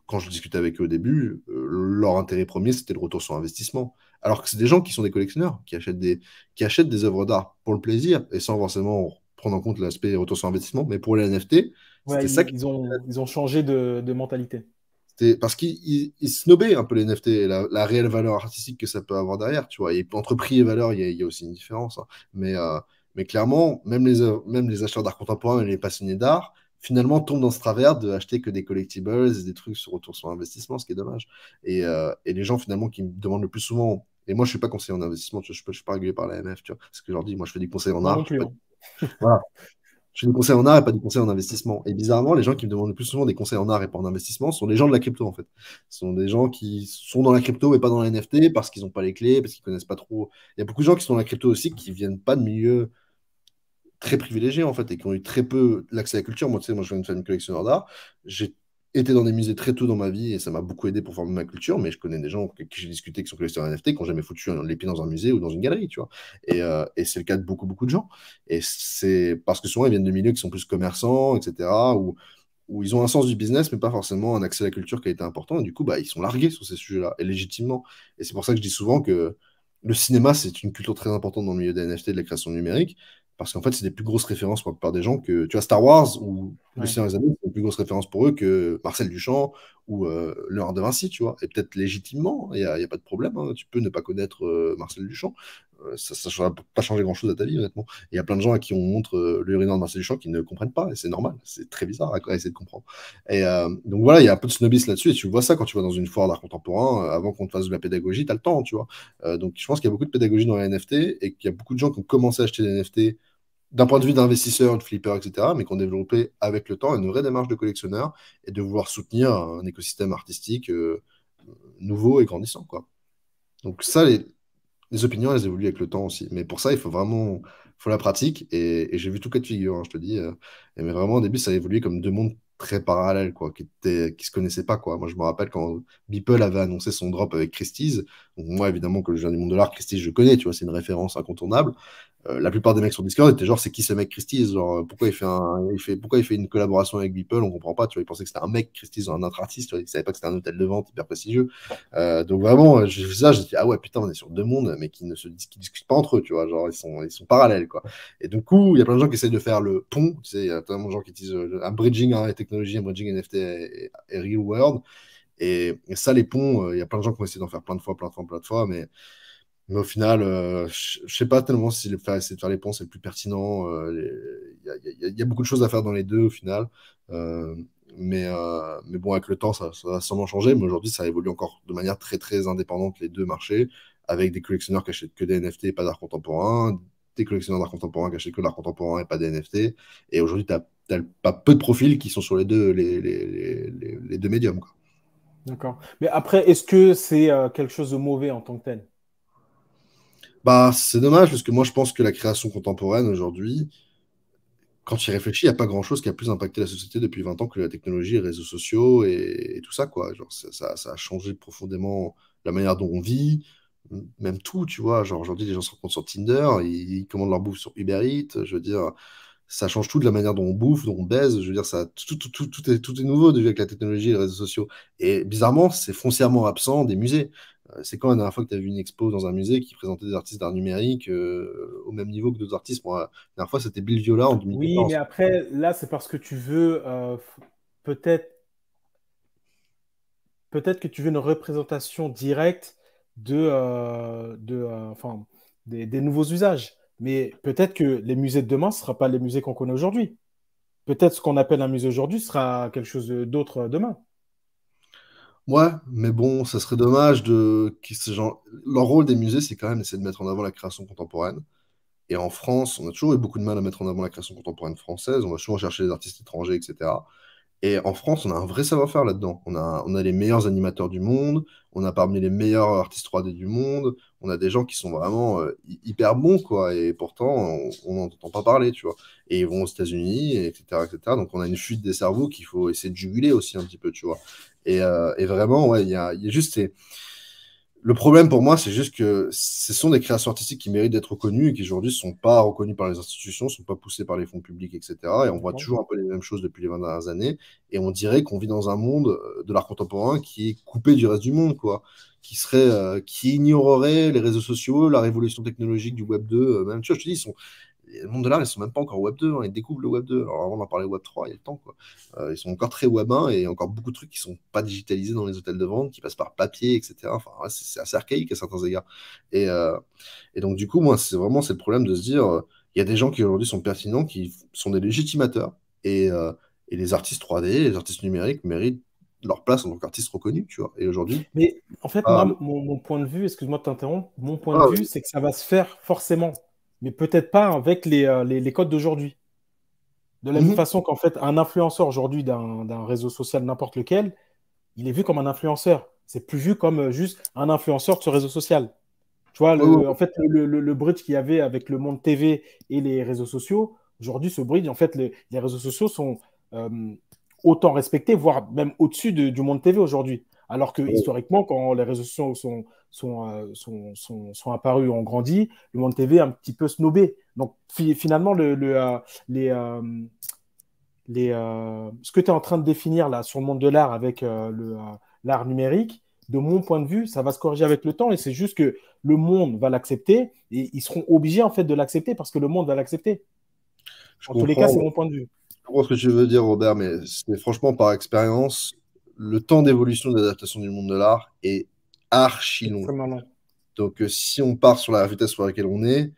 quand je discutais avec eux au début, euh, leur intérêt premier, c'était le retour sur investissement. Alors que c'est des gens qui sont des collectionneurs, qui achètent des, qui achètent des œuvres d'art pour le plaisir et sans forcément prendre en compte l'aspect retour sur investissement. Mais pour les NFT, c'est ça qu'ils ont, ils ont changé de, de mentalité. Parce qu'ils snobaient un peu les NFT la, réelle valeur artistique que ça peut avoir derrière. Tu vois. Et entre prix et valeur, il y, a aussi une différence. Hein. Mais, euh, mais clairement, même les, même les acheteurs d'art contemporain et les passionnés d'art, finalement tombent dans ce travers de acheter que des collectibles et des trucs sur retour sur investissement, ce qui est dommage. Et, euh, et les gens finalement qui me demandent le plus souvent et moi, je suis pas conseiller en investissement, je ne suis pas régulé par la tu vois. Parce que je leur dis, moi, je fais du conseil en art. Je, fais hein. du conseil en art et pas du conseil en investissement. Et bizarrement, les gens qui me demandent le plus souvent des conseils en art et pas en investissement sont les gens de la crypto, en fait. Ce sont des gens qui sont dans la crypto et pas dans la NFT parce qu'ils n'ont pas les clés, parce qu'ils connaissent pas trop. Il y a beaucoup de gens qui sont dans la crypto aussi qui viennent pas de milieux très privilégiés en fait et qui ont eu très peu l'accès à la culture. Moi, tu sais, moi je suis une faire collectionneur d'art. J'ai été dans des musées très tôt dans ma vie et ça m'a beaucoup aidé pour former ma culture, mais je connais des gens avec qui j'ai discuté qui sont collectionneurs NFT, qui n'ont jamais foutu les pieds dans un musée ou dans une galerie, tu vois. Euh, et, c'est le cas de beaucoup, beaucoup de gens. Et c'est parce que souvent, ils viennent de milieux qui sont plus commerçants, etc., où, où ils ont un sens du business, mais pas forcément un accès à la culture qui a été important. Et du coup, bah, ils sont largués sur ces sujets-là, et légitimement. Et c'est pour ça que je dis souvent que le cinéma, c'est une culture très importante dans le milieu des NFT, de la création numérique, parce qu'en fait, c'est des plus grosses références pour la plupart des gens que. Tu vois, Star Wars ou ouais. Le Seigneur des c'est des plus grosses références pour eux que Marcel Duchamp ou euh, le Léonard de Vinci, tu vois. Et peut-être légitimement, il n'y a, pas de problème. Hein. Tu peux ne pas connaître euh, Marcel Duchamp. Euh, ça ne va pas changer grand-chose à ta vie, honnêtement. Il y a plein de gens à qui on montre le urinaire de Marcel Duchamp qui ne comprennent pas. Et c'est normal. C'est très bizarre à, essayer de comprendre. Et donc voilà, il y a un peu de snobisme là-dessus. Et tu vois ça quand tu vas dans une foire d'art contemporain. avant qu'on te fasse de la pédagogie, tu as le temps, tu vois. donc je pense qu'il y a beaucoup de pédagogie dans les NFT et qu'il y a beaucoup de gens qui ont commencé à acheter des NFT d'un point de vue d'investisseur, de flipper, etc., mais qu'on développait avec le temps une vraie démarche de collectionneur et de vouloir soutenir un écosystème artistique euh, nouveau et grandissant. Quoi. Donc ça, les, opinions, elles évoluent avec le temps aussi. Mais pour ça, il faut vraiment faut la pratique. Et, j'ai vu tout cas de figure, hein, je te dis. Euh, et mais vraiment, au début, ça a évolué comme deux mondes très parallèles, quoi, qui ne se connaissaient pas, quoi. Moi, je me rappelle quand Beeple avait annoncé son drop avec Christie's. moi, évidemment, que le viens du monde de l'art, Christie's, je connais, tu vois, c'est une référence incontournable. Euh, la plupart des mecs sur Discord étaient genre c'est qui ce mec Christie genre euh, pourquoi il fait un il fait pourquoi il fait une collaboration avec Beeple on comprend pas tu vois ils pensaient que c'était un mec Christie un autre artiste tu vois, savaient pas que c'était un hôtel de vente hyper prestigieux euh, donc vraiment j'ai vu ça j'ai dit ah ouais putain on est sur deux mondes mais qui ne se discutent pas entre eux tu vois genre ils sont ils sont parallèles quoi et du coup il y a plein de gens qui essayent de faire le pont il y a tellement de gens qui utilisent un bridging hein, technologie un bridging NFT et, real world et, et, ça les ponts il y a plein de gens qui ont essayé d'en faire plein de fois plein de fois plein de fois mais mais au final, euh, je ne sais pas tellement si le, faire, de faire les ponts, c'est le plus pertinent. Il y, a beaucoup de choses à faire dans les deux au final. Euh, euh, mais, bon, avec le temps, ça, va sûrement changer. Mais aujourd'hui, ça évolue encore de manière très, très indépendante, les deux marchés, avec des collectionneurs qui achètent que des NFT et pas d'art contemporain, des collectionneurs d'art contemporain qui achètent que l'art contemporain et pas des NFT. Et aujourd'hui, tu as, pas peu de profils qui sont sur les deux, les deux médiums. D'accord. Mais après, est-ce que c'est quelque chose de mauvais en tant que tel bah, c'est dommage parce que moi je pense que la création contemporaine aujourd'hui, quand y réfléchis il n'y a pas grand-chose qui a plus impacté la société depuis 20 ans que la technologie, les réseaux sociaux et, tout ça. Quoi. ça, a changé profondément la manière dont on vit, même tout, tu vois. Genre, aujourd'hui, les gens se rencontrent sur Tinder, ils, commandent leur bouffe sur Uber Eats. Je veux dire, ça change tout de la manière dont on bouffe, dont on baise. Je veux dire, ça, tout, tout, est, tout nouveau de avec la technologie et les réseaux sociaux. Et bizarrement, c'est foncièrement absent des musées. Euh, c'est quand la dernière fois que tu as vu une expo dans un musée qui présentait des artistes d'art numérique euh, au même niveau que d'autres artistes pour La dernière fois, c'était Bill Viola en 2010. Oui, mais après, là, c'est parce que tu veux euh, peut-être peut-être que tu veux une représentation directe de, de des, nouveaux usages. Mais peut-être que les musées de demain ne seront pas les musées qu'on connaît aujourd'hui. Peut-être ce qu'on appelle un musée aujourd'hui sera quelque chose d'autre demain. Ouais, mais bon, ça serait dommage de. Genre... Leur rôle des musées, c'est quand même essayer de mettre en avant la création contemporaine. Et en France, on a toujours eu beaucoup de mal à mettre en avant la création contemporaine française. On va souvent chercher des artistes étrangers, etc. Et en France, on a un vrai savoir-faire là-dedans. On a, on a les meilleurs animateurs du monde, on a parmi les meilleurs artistes 3D du monde, on a des gens qui sont vraiment euh, hyper bons, quoi. Et pourtant, on n'entend pas parler, tu vois. Et ils vont aux États-Unis, etc., etc. Donc, on a une fuite des cerveaux qu'il faut essayer de juguler aussi un petit peu, tu vois. Et, euh, et vraiment, ouais, il y a, y a, juste ces, le problème pour moi, c'est juste que ce sont des créations artistiques qui méritent d'être reconnues et qui aujourd'hui ne sont pas reconnues par les institutions, ne sont pas poussées par les fonds publics, etc. Et on voit toujours un peu les mêmes choses depuis les 20 dernières années. Et on dirait qu'on vit dans un monde euh, de l'art contemporain qui est coupé du reste du monde, quoi. Qui, serait, euh, qui ignorerait les réseaux sociaux, la révolution technologique du Web 2. Euh, même, tu je te dis, ils sont, le monde de l'art, ils sont même pas encore Web 2, hein, ils découvrent le Web 2. Alors avant d'en parler Web 3, il y a le temps. Quoi. Euh, ils sont encore très Web 1 et encore beaucoup de trucs qui sont pas digitalisés dans les hôtels de vente, qui passent par papier, etc. Enfin, c'est assez archaïque à certains égards. Et, euh, et donc, du coup, moi, c'est vraiment c'est le problème de se dire euh, il y a des gens qui aujourd'hui sont pertinents, qui sont des légitimateurs. Et, les artistes 3D, les artistes numériques méritent leur place en tant qu'artistes reconnus. tu vois. Et aujourd'hui. Mais en fait, moi, mon, point de vue, excuse-moi de t'interrompre, mon point ah de vue, c'est que ça va se faire forcément mais peut-être pas avec euh, les, codes d'aujourd'hui. De la même mhm. façon qu'en fait, un influenceur aujourd'hui d'un réseau social n'importe lequel, il est vu comme un influenceur. C'est plus vu comme euh, juste un influenceur de ce réseau social. Tu vois, en fait, le, le, bridge qu'il y avait avec le monde TV et les réseaux sociaux, aujourd'hui, ce bridge, en fait, les, réseaux sociaux sont euh, autant respectés, voire même au-dessus du monde TV aujourd'hui. Alors que historiquement, quand les réseaux sociaux euh, sont, sont, sont, apparus, ont grandi, le monde TV un petit peu snobé. Donc finalement, le, euh, les, euh, les, ce que tu es en train de définir là sur le monde de l'art avec l'art numérique, de mon point de vue, ça va se corriger avec le temps et c'est juste que le monde va l'accepter et ils seront obligés en fait de l'accepter parce que le monde va l'accepter. En tous les cas, c'est mon point de vue. Je comprends ce que tu veux dire, Robert, mais c'est franchement par expérience, le temps d'évolution et d'adaptation du monde de l'art est archi long. Donc, euh, si on part sur la vitesse sur laquelle on est,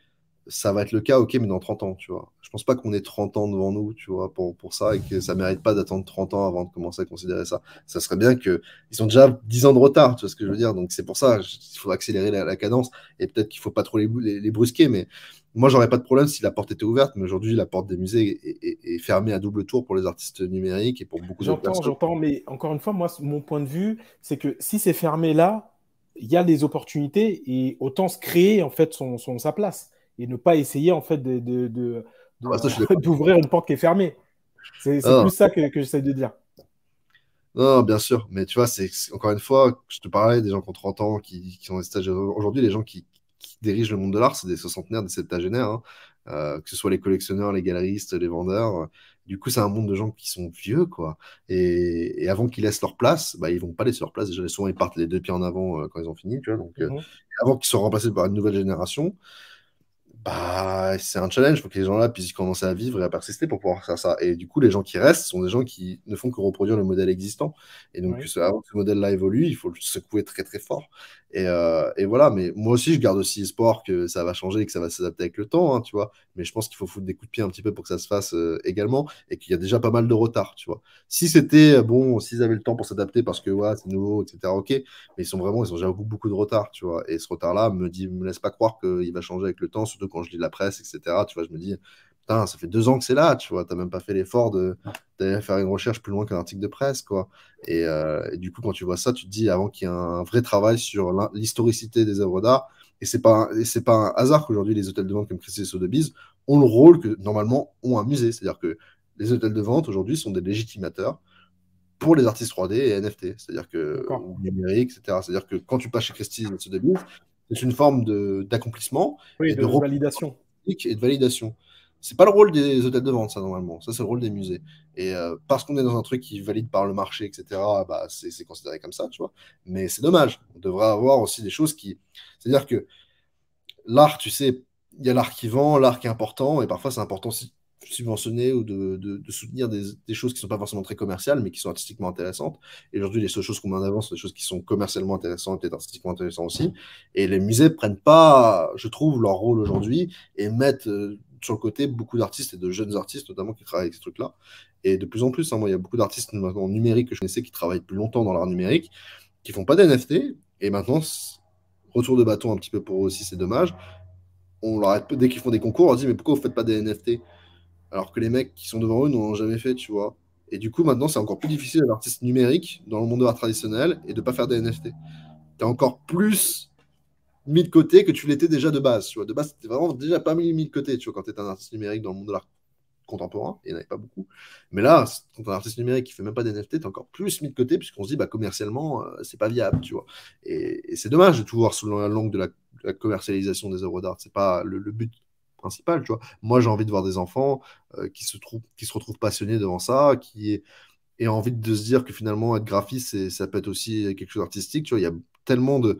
ça va être le cas, ok, mais dans 30 ans, tu vois. Je pense pas qu'on ait 30 ans devant nous, tu vois, pour, pour ça, et que ça mérite pas d'attendre 30 ans avant de commencer à considérer ça. Ça serait bien que ils sont déjà 10 ans de retard, tu vois ce que je veux dire. Donc c'est pour ça, qu'il faut accélérer la, cadence, et peut-être qu'il faut pas trop les, les brusquer, mais moi, j'aurais pas de problème si la porte était ouverte, mais aujourd'hui, la porte des musées est, fermée à double tour pour les artistes numériques et pour beaucoup d'autres personnes. J'entends, mais encore une fois, moi, mon point de vue, c'est que si c'est fermé là, il y a des opportunités et autant se créer en fait son, sa place et ne pas essayer en fait de, ah bah d'ouvrir une porte qui est fermée. C'est, plus ça que, j'essaie de dire. Non, bien sûr, mais tu vois, c'est encore une fois, je te parlais des gens qui ont 30 ans, qui, qui ont des stages aujourd'hui, les gens qui, qui dirigent le monde de l'art, c'est des soixantenaires, des septagénaires, hein. euh, que ce soit les collectionneurs, les galeristes, les vendeurs. Euh, du coup, c'est un monde de gens qui sont vieux, quoi. Et, avant qu'ils laissent leur place, bah, ils vont pas laisser leur place. Déjà, souvent, ils partent les deux pieds en avant euh, quand ils ont fini, tu vois. Donc, mmh avant qu'ils soient remplacés par une nouvelle génération, bah, c'est un challenge. Il que les gens-là puissent commencer à vivre et à persister pour pouvoir faire ça. Et du coup, les gens qui restent sont des gens qui ne font que reproduire le modèle existant. Et donc, avant que ce modèle-là évolue, il faut le secouer très, très fort. Euh, et, voilà. Mais moi aussi, je garde aussi espoir que ça va changer et que ça va s'adapter avec le temps, hein, tu vois. Mais je pense qu'il faut foutre des coups de pied un petit peu pour que ça se fasse euh, également et qu'il y a déjà pas mal de retard, tu vois. Si c'était euh, bon, s'ils avaient le temps pour s'adapter parce que, ouais, c'est nouveau, etc., ok. Mais ils sont vraiment, ils ont déjà beaucoup, de retard, tu vois. Et ce retard-là me dit, me laisse pas croire qu'il va changer avec le temps, quand je lis la presse, etc., tu vois, je me dis, putain, ça fait deux ans que c'est là, tu vois, t'as même pas fait l'effort d'aller faire une recherche plus loin qu'un article de presse, quoi. Euh, et, du coup, quand tu vois ça, tu te dis, avant qu'il y ait un vrai travail sur l'historicité des œuvres d'art, et c'est pas, un, pas un hasard qu'aujourd'hui, les hôtels de vente comme Christie et Sotheby's ont le rôle que normalement ont un musée. C'est-à-dire que les hôtels de vente aujourd'hui sont des légitimateurs pour les artistes 3D et NFT, c'est-à-dire que numérique, etc. C'est-à-dire que quand tu passes chez Christie's et Sotheby's, c'est une forme d'accomplissement. et de, validation. Et de validation. C'est pas le rôle des hôtels de vente, ça, normalement. Ça, c'est le rôle des musées. Et euh, parce qu'on est dans un truc qui valide par le marché, etc., bah, c'est considéré comme ça, tu vois. Mais c'est dommage. On devrait avoir aussi des choses qui. C'est-à-dire que l'art, tu sais, il y a l'art qui vend, l'art qui est important, et parfois, c'est important aussi subventionner ou de, soutenir des, choses qui ne sont pas forcément très commerciales, mais qui sont artistiquement intéressantes. Et aujourd'hui, les seules choses qu'on met en avant sont des choses qui sont commercialement intéressantes, peut-être artistiquement intéressantes aussi. Et les musées prennent pas, je trouve, leur rôle aujourd'hui et mettent euh, sur le côté beaucoup d'artistes et de jeunes artistes notamment qui travaillent avec ces trucs là Et de plus en plus, hein, moi, il y a beaucoup d'artistes en numériques que je connaissais qui travaillent plus longtemps dans l'art numérique, qui font pas d'NFT. Et maintenant, retour de bâton un petit peu pour eux aussi, c'est dommage. On leur dès qu'ils font des concours, on leur dit mais pourquoi vous faites pas des NFT alors que les mecs qui sont devant eux n'ont jamais fait, tu vois. Et du coup, maintenant, c'est encore plus difficile d'être artiste numérique dans le monde de l'art traditionnel et de ne pas faire des NFT. Tu as encore plus mis de côté que tu l'étais déjà de base. Tu vois. De base, tu vraiment déjà pas mis, de côté tu vois, quand tu es un artiste numérique dans le monde de l'art contemporain, il n'y en avait pas beaucoup. Mais là, quand un artiste numérique qui fait même pas des NFT, t'es encore plus mis de côté, puisqu'on se dit, bah, commercialement, euh, c'est pas viable, tu vois. Et, c'est dommage de tout voir sous la langue de la, commercialisation des œuvres d'art. C'est pas le, but principal. Tu vois. Moi, j'ai envie de voir des enfants euh, qui, se qui se retrouvent passionnés devant ça, qui aient, envie de se dire que finalement, être graphiste, ça peut être aussi quelque chose d'artistique. Tu vois, il y a tellement de.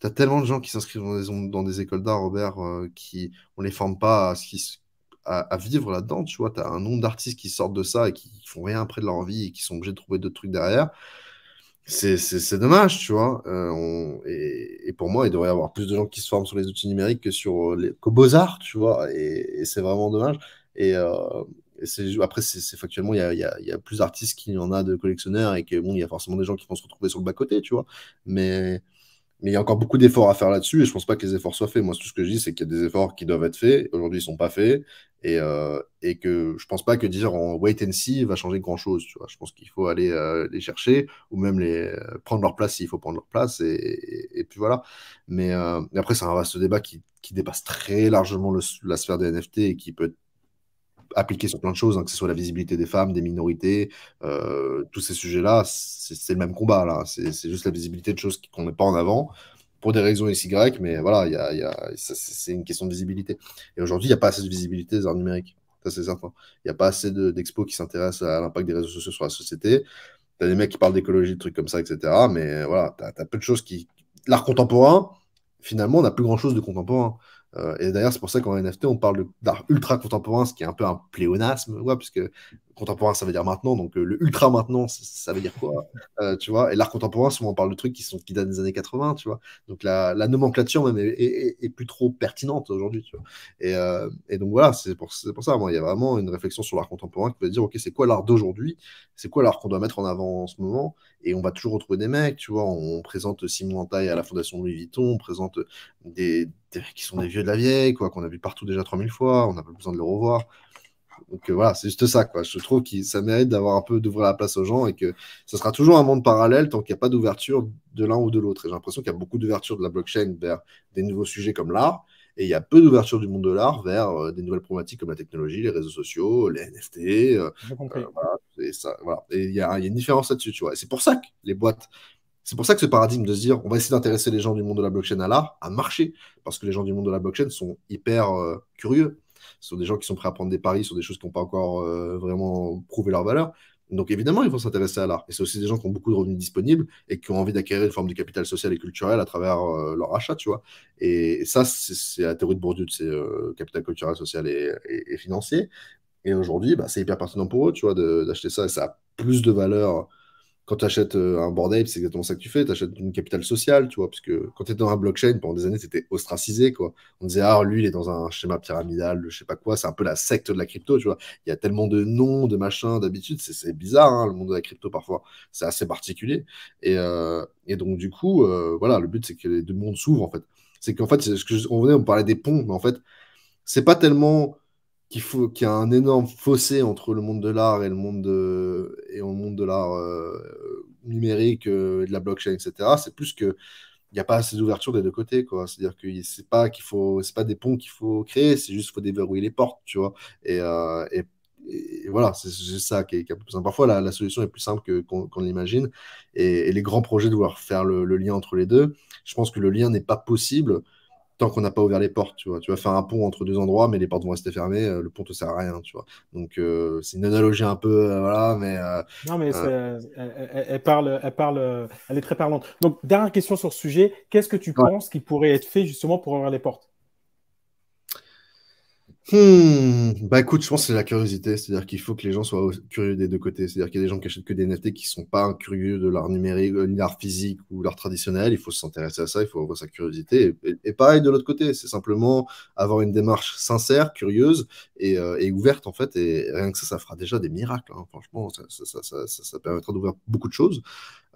T'as tellement de gens qui s'inscrivent dans, des, écoles d'art, Robert, euh, qui on les forme pas à ce qui, à, vivre là-dedans. Tu vois, as un nombre d'artistes qui sortent de ça et qui, font rien après de leur vie et qui sont obligés de trouver d'autres trucs derrière. C'est dommage, tu vois. Euh, et, pour moi, il devrait y avoir plus de gens qui se forment sur les outils numériques que sur euh, les qu'aux beaux-arts, tu vois. Et, c'est vraiment dommage. Et, euh, après, c'est factuellement, il y a, y, a, y a, plus d'artistes qu'il y en a de collectionneurs et que bon, il y a forcément des gens qui vont se retrouver sur le bas-côté, tu vois. Mais mais il y a encore beaucoup d'efforts à faire là-dessus et je ne pense pas que les efforts soient faits. Moi, tout ce que je dis, c'est qu'il y a des efforts qui doivent être faits. Aujourd'hui, ils ne sont pas faits. Et, euh, et que je ne pense pas que dire en wait and see va changer grand-chose. Je pense qu'il faut aller euh, les chercher ou même les, euh, prendre leur place s'il faut prendre leur place. Et, et, puis voilà. Mais euh, après, c'est un vaste débat qui, qui dépasse très largement le, la sphère des NFT et qui peut être appliqué sur plein de choses, hein, que ce soit la visibilité des femmes, des minorités, euh, tous ces sujets-là, c'est le même combat. là. Hein. C'est juste la visibilité de choses qu'on n'est pas en avant pour des raisons XY, mais voilà, c'est une question de visibilité. Et aujourd'hui, il n'y a pas assez de visibilité des arts numériques. Ça, c'est certain. Il n'y a pas assez d'expos qui s'intéressent à l'impact des réseaux sociaux sur la société. Tu as des mecs qui parlent d'écologie, de trucs comme ça, etc. Mais voilà, tu as, peu de choses qui. L'art contemporain, finalement, on n'a plus grand chose de contemporain. Euh, et d'ailleurs, c'est pour ça qu'en NFT, on parle d'art ultra contemporain, ce qui est un peu un pléonasme, puisque contemporain, ça veut dire maintenant, donc euh, le ultra maintenant, ça, veut dire quoi euh, Tu vois Et l'art contemporain, souvent, on parle de trucs qui, sont, qui datent des années 80, tu vois. Donc la, nomenclature même est, plus trop pertinente aujourd'hui, Et, donc voilà, c'est pour, pour, ça, il y a vraiment une réflexion sur l'art contemporain qui veut dire, ok, c'est quoi l'art d'aujourd'hui C'est quoi l'art qu'on doit mettre en avant en ce moment Et on va toujours retrouver des mecs, tu vois. On, présente Simon Antaille à la Fondation Louis Vuitton, on présente des, des qui sont des vieux la vieille, quoi, qu'on a vu partout déjà 3000 fois, on n'a pas besoin de le revoir. Donc euh, voilà, c'est juste ça, quoi. Je trouve que ça mérite d'avoir un peu d'ouvrir la place aux gens et que ce sera toujours un monde parallèle tant qu'il n'y a pas d'ouverture de l'un ou de l'autre. Et j'ai l'impression qu'il y a beaucoup d'ouverture de la blockchain vers des nouveaux sujets comme l'art. Et il y a peu d'ouverture du monde de l'art vers euh, des nouvelles problématiques comme la technologie, les réseaux sociaux, les NFT. Euh, voilà, et voilà. il y, a une différence là-dessus, tu vois. Et c'est pour ça que les boîtes c'est pour ça que ce paradigme de se dire on va essayer d'intéresser les gens du monde de la blockchain à l'art à marché, parce que les gens du monde de la blockchain sont hyper euh, curieux. Ce sont des gens qui sont prêts à prendre des paris sur des choses qui n'ont pas encore euh, vraiment prouvé leur valeur. Donc évidemment, ils vont s'intéresser à l'art. Et c'est aussi des gens qui ont beaucoup de revenus disponibles et qui ont envie d'acquérir une forme de capital social et culturel à travers euh, leur achat, tu vois. Et, ça, c'est la théorie de Bourdieu, c'est capital culturel, social et, financier. Et aujourd'hui, bah, c'est hyper pertinent pour eux, tu vois, d'acheter ça. Et ça a plus de valeur quand tu achètes euh, un bordel, c'est exactement ça que tu fais. Tu achètes une capitale sociale, tu vois, parce que quand tu étais dans un blockchain, pendant des années, c'était ostracisé, quoi. On disait, ah, lui, il est dans un schéma pyramidal, je sais pas quoi, c'est un peu la secte de la crypto, tu vois. Il y a tellement de noms, de machins, d'habitude, c'est bizarre, hein, le monde de la crypto, parfois, c'est assez particulier. Et, euh, et, donc, du coup, euh, voilà, le but, c'est que les deux mondes s'ouvrent, en fait. C'est qu'en fait, ce que on venait, on parlait des ponts, mais en fait, c'est pas tellement qu'il faut qu'il y a un énorme fossé entre le monde de l'art et le monde de et monde de l'art euh, numérique euh, de la blockchain etc c'est plus que il n'y a pas assez d'ouverture des deux côtés quoi c'est à dire que c'est pas qu'il faut c'est pas des ponts qu'il faut créer c'est juste qu'il faut déverrouiller les portes tu vois et, euh, et, voilà, c'est ça qui est, qui Parfois, la, solution est plus simple qu'on l'imagine. Et, les grands projets de vouloir faire le, lien entre les deux, je pense que le lien n'est pas possible tant qu'on n'a pas ouvert les portes, tu vois. Tu vas faire un pont entre deux endroits, mais les portes vont rester fermées, euh, le pont te sert à rien, tu vois. Donc euh, c'est une analogie un peu, euh, voilà, mais... non, mais elle, parle, elle parle, elle est très parlante. Donc dernière question sur ce sujet, qu'est-ce que tu penses qui pourrait être fait justement pour ouvrir les portes Hmm. Bah écoute, je pense que c'est la curiosité, c'est-à-dire qu'il faut que les gens soient curieux des deux côtés. C'est-à-dire qu'il y a des gens qui achètent que des NFT qui sont pas curieux de l'art numérique, euh, ni l'art physique ou l'art traditionnel. Il faut s'intéresser à ça, il faut avoir sa curiosité. Et, pareil de l'autre côté, c'est simplement avoir une démarche sincère, curieuse euh, et, ouverte en fait. Et rien que ça, ça fera déjà des miracles. Hein. Franchement, ça, ça, ça, ça, permettra d'ouvrir beaucoup de choses.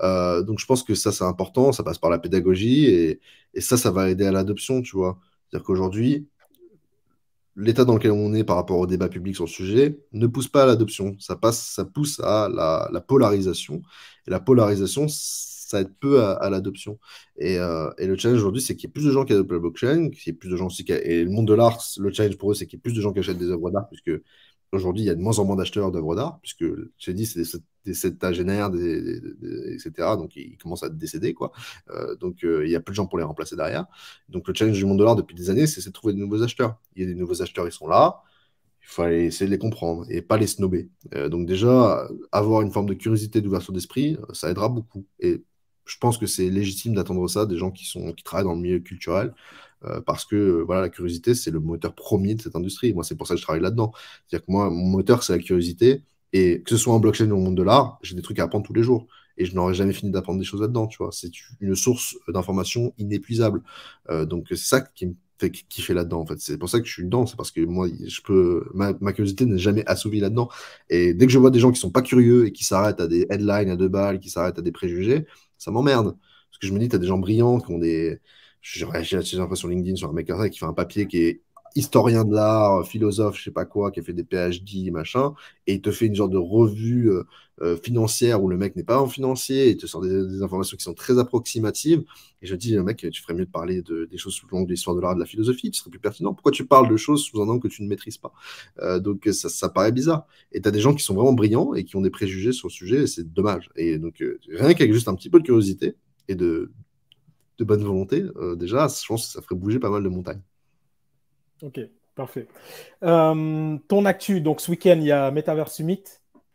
Euh, donc je pense que ça, c'est important. Ça passe par la pédagogie et, et ça, ça va aider à l'adoption, tu vois. C'est-à-dire qu'aujourd'hui, l'état dans lequel on est par rapport au débat public sur le sujet ne pousse pas à l'adoption. Ça, passe, ça pousse à la, polarisation. Et la polarisation, ça aide peu à, l'adoption. Euh, et, le challenge aujourd'hui, c'est qu'il y ait plus de gens qui adoptent la blockchain, qu'il y plus de gens aussi Et le monde de l'art, le challenge pour eux, c'est qu'il y ait plus de gens qui achètent des œuvres d'art, puisque aujourd'hui, il y a de moins en moins d'acheteurs d'œuvres d'art, puisque j'ai dit, c'est des septagénaires, etc. Donc, ils, commencent à décéder, quoi. Euh, donc, euh, il n'y a plus de gens pour les remplacer derrière. Donc, le challenge du monde de l'art depuis des années, c'est de trouver de nouveaux acheteurs. Il y a des nouveaux acheteurs, ils sont là. Il faut essayer de les comprendre et pas les snober. Euh, donc, déjà, avoir une forme de curiosité, d'ouverture d'esprit, ça aidera beaucoup. Et je pense que c'est légitime d'attendre ça des gens qui, sont, qui travaillent dans le milieu culturel, euh, parce que euh, voilà, la curiosité, c'est le moteur premier de cette industrie. Moi, c'est pour ça que je travaille là-dedans. C'est-à-dire que moi, mon moteur, c'est la curiosité. Et que ce soit en blockchain ou au monde de l'art, j'ai des trucs à apprendre tous les jours. Et je n'aurais jamais fini d'apprendre des choses là-dedans, tu vois. C'est une source d'information inépuisable. Euh, donc, c'est ça qui me fait kiffer là-dedans, en fait. C'est pour ça que je suis dedans. C'est parce que moi, je peux, ma, curiosité n'est jamais assouvie là-dedans. Et dès que je vois des gens qui sont pas curieux et qui s'arrêtent à des headlines à deux balles, qui s'arrêtent à des préjugés, ça m'emmerde. Parce que je me dis, tu as des gens brillants qui ont des, j'ai réagi sur LinkedIn, sur un mec qui fait un papier qui est historien de l'art, euh, philosophe, je sais pas quoi, qui a fait des PhD, machin, et il te fait une genre de revue euh, euh, financière où le mec n'est pas en financier, et il te sort des, informations qui sont très approximatives. Et je dis, le mec, tu ferais mieux de parler de, des choses sous l'angle de l'histoire de l'art, de la philosophie, ce serait plus pertinent. Pourquoi tu parles de choses sous un angle que tu ne maîtrises pas Donc ça, ça, paraît bizarre. Et tu as des gens qui sont vraiment brillants et qui ont des préjugés sur le sujet, c'est dommage. Et donc rien qu'avec juste un petit peu de curiosité et de de bonne volonté, euh, déjà, je pense que ça ferait bouger pas mal de montagnes. Ok, parfait. Euh, ton actu, donc ce week-end, il y a Metaverse Summit.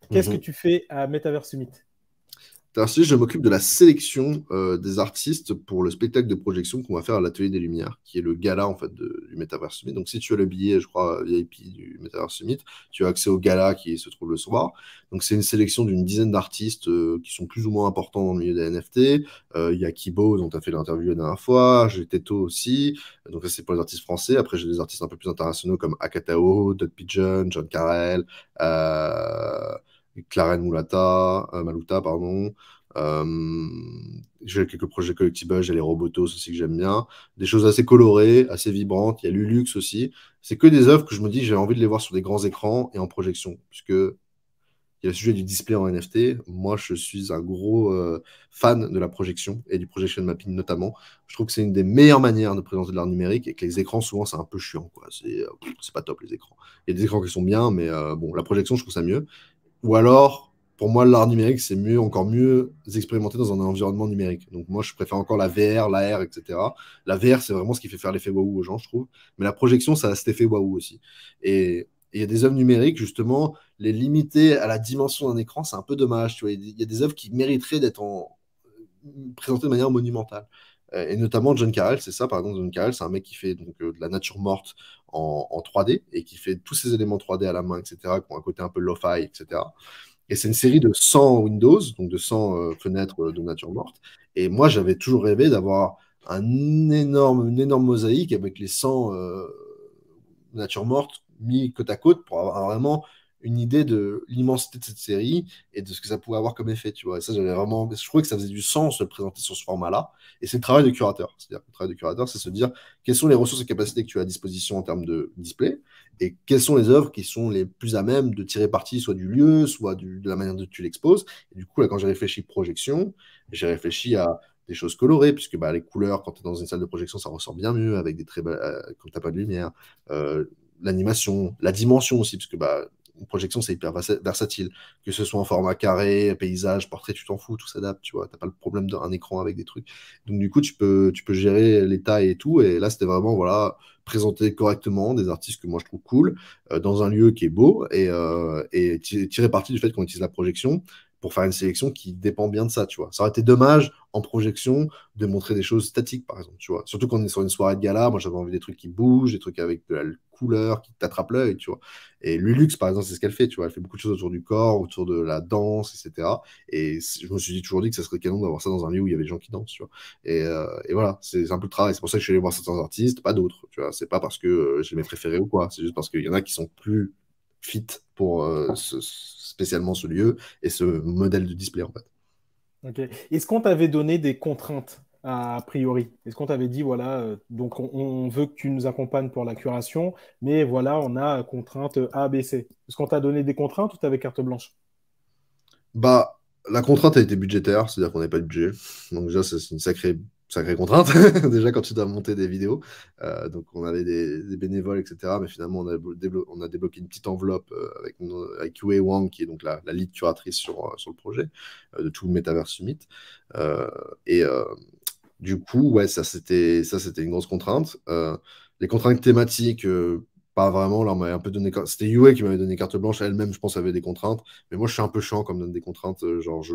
Qu'est-ce mhm. que tu fais à Metaverse Summit je m'occupe de la sélection euh, des artistes pour le spectacle de projection qu'on va faire à l'Atelier des Lumières, qui est le gala en fait du Metaverse Summit. Donc, si tu as le billet, je crois, VIP du Metaverse Summit, tu as accès au gala qui se trouve le soir. Donc, c'est une sélection d'une dizaine d'artistes euh, qui sont plus ou moins importants dans le milieu des NFT. Euh, il y a Kibo, dont tu as fait l'interview la dernière fois, j'ai Teto aussi. Donc, ça, c'est pour les artistes français. Après, j'ai des artistes un peu plus internationaux comme Akatao, Doug Pigeon, John Carell. Claren Moulata, euh, Maluta, pardon. Euh, j'ai quelques projets collectibles, bah, j'ai les Robotos aussi que j'aime bien. Des choses assez colorées, assez vibrantes. Il y a Lulux aussi. C'est que des œuvres que je me dis, j'ai envie de les voir sur des grands écrans et en projection. Puisque il y a le sujet du display en NFT. Moi, je suis un gros euh, fan de la projection et du projection mapping notamment. Je trouve que c'est une des meilleures manières de présenter de l'art numérique et que les écrans, souvent, c'est un peu chiant. Quoi. C'est, pas top les écrans. Il y a des écrans qui sont bien, mais bon, la projection, je trouve ça mieux. Ou alors, pour moi, l'art numérique, c'est mieux, encore mieux expérimenté dans un environnement numérique. Donc moi, je préfère encore la VR, l'AR, etc. La VR, c'est vraiment ce qui fait faire l'effet waouh aux gens, je trouve. Mais la projection, ça a cet effet waouh aussi. Et il y a des œuvres numériques, justement, les limiter à la dimension d'un écran, c'est un peu dommage. il y a des œuvres qui mériteraient d'être présentées de manière monumentale. Euh, et notamment John Carroll, c'est ça, par exemple, John Carroll, c'est un mec qui fait donc, euh, de la nature morte en, 3D et qui fait tous ces éléments 3D à la main, etc., qui ont un côté un peu lo-fi, etc. Et c'est une série de 100 Windows, donc de 100 euh, fenêtres de nature morte. Et moi, j'avais toujours rêvé d'avoir un énorme, une énorme mosaïque avec les 100 nature natures mortes mis côte à côte pour avoir vraiment une idée de l'immensité de cette série et de ce que ça pouvait avoir comme effet, tu vois. ça, j'avais vraiment, je trouvais que ça faisait du sens de le présenter sur ce format-là. Et c'est le travail de curateur. C'est-à-dire que le travail de curateur, c'est se dire quelles sont les ressources et capacités que tu as à disposition en termes de display et quelles sont les œuvres qui sont les plus à même de tirer parti soit du lieu, soit de la manière dont tu l'exposes. Et du coup, là, quand j'ai réfléchi projection, j'ai réfléchi à des choses colorées, puisque bah, les couleurs, quand tu es dans une salle de projection, ça ressort bien mieux avec des très belles, euh, quand tu pas de lumière. Euh, l'animation, la dimension aussi, parce que bah, une projection, c'est hyper versatile. Que ce soit en format carré, paysage, portrait, tu t'en fous, tout s'adapte, tu vois. T'as pas le problème d'un écran avec des trucs. Donc, du coup, tu peux, tu peux gérer les tailles et tout. Et là, c'était vraiment, voilà, présenter correctement des artistes que moi je trouve cool euh, dans un lieu qui est beau et, euh, et tirer parti du fait qu'on utilise la projection pour faire une sélection qui dépend bien de ça, tu vois. Ça aurait été dommage en projection de montrer des choses statiques, par exemple, tu vois. Surtout on est sur une soirée de gala, moi j'avais envie des trucs qui bougent, des trucs avec de la couleur qui t'attrape l'œil, tu vois. Et Lulux, par exemple, c'est ce qu'elle fait, tu vois. Elle fait beaucoup de choses autour du corps, autour de la danse, etc. Et je me suis toujours dit que ça serait canon d'avoir ça dans un lieu où il y avait des gens qui dansent, tu vois. Et, euh, voilà, c'est un peu le travail. C'est pour ça que je suis allé voir certains artistes, pas d'autres, tu vois. C'est pas parce que je euh, mes préférés ou quoi. C'est juste parce qu'il y en a qui sont plus fit pour euh, spécialement ce lieu et ce modèle de display en fait. Ok. Est-ce qu'on t'avait donné des contraintes a priori Est-ce qu'on t'avait dit, voilà, euh, donc on, veut que tu nous accompagnes pour la curation, mais voilà, on a contrainte A, B, C. Est-ce qu'on t'a donné des contraintes ou t'avais carte blanche Bah, la contrainte a été budgétaire, c'est-à-dire qu'on n'avait pas de budget. Donc déjà, c'est une sacrée sacrée contrainte, déjà quand tu dois monter des vidéos. Euh, donc on avait des, bénévoles, etc. Mais finalement, on a, débloqué une petite enveloppe euh, avec, Yue Wang, qui est donc la, lead curatrice sur, euh, sur le projet, de tout le Metaverse Summit. et du coup, ouais, ça c'était une grosse contrainte. les contraintes thématiques pas vraiment. Là, un peu donné. C'était UA qui m'avait donné carte blanche. Elle-même, je pense, avait des contraintes. Mais moi, je suis un peu chiant comme donne des contraintes. Euh, genre, je,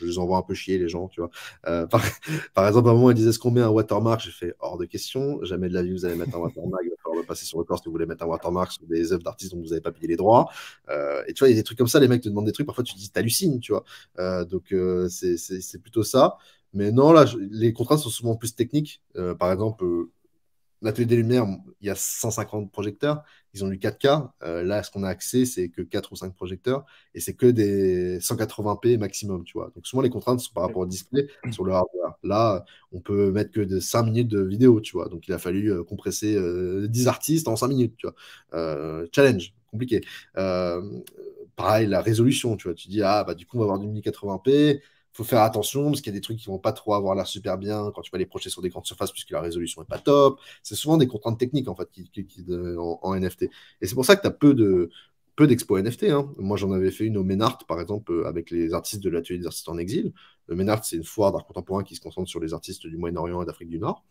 je, les envoie un peu chier, les gens, tu vois. Euh, par, par, exemple, à un moment, elle disait Est-ce qu'on met un watermark J'ai fait hors de question. Jamais de la vie, vous allez mettre un watermark. Il va falloir le passer sur le corps si vous voulez mettre un watermark sur des œuvres d'artistes dont vous n'avez pas payé les droits. Euh, et tu vois, il y a des trucs comme ça. Les mecs te demandent des trucs. Parfois, tu te dis T'hallucines, tu vois. donc, c'est plutôt ça. Mais non, là, les contraintes sont souvent plus techniques. par exemple, l'atelier des Lumières, il y a 150 projecteurs, ils ont du 4K. Euh, là, ce qu'on a accès, c'est que 4 ou 5 projecteurs et c'est que des 180p maximum, tu vois. Donc souvent, les contraintes sont par rapport au display sur le hardware. Là, on peut mettre que de 5 minutes de vidéo, tu vois. Donc il a fallu euh, compresser 10 euh, artistes en 5 minutes, challenge, compliqué. pareil, la résolution, tu vois. Tu dis, ah, bah du coup, on va avoir du 1080p faut faire attention parce qu'il y a des trucs qui vont pas trop avoir l'air super bien quand tu vas les projeter sur des grandes surfaces puisque la résolution est pas top. C'est souvent des contraintes techniques en fait qui, en, NFT. Et c'est pour ça que tu as peu de, peu d'expos NFT. Hein. Moi, j'en avais fait une au Ménart, par exemple, euh, avec les artistes de l'atelier des artistes en exil. Le Ménart, c'est une foire d'art contemporain qui se concentre sur les artistes du Moyen-Orient et d'Afrique du Nord.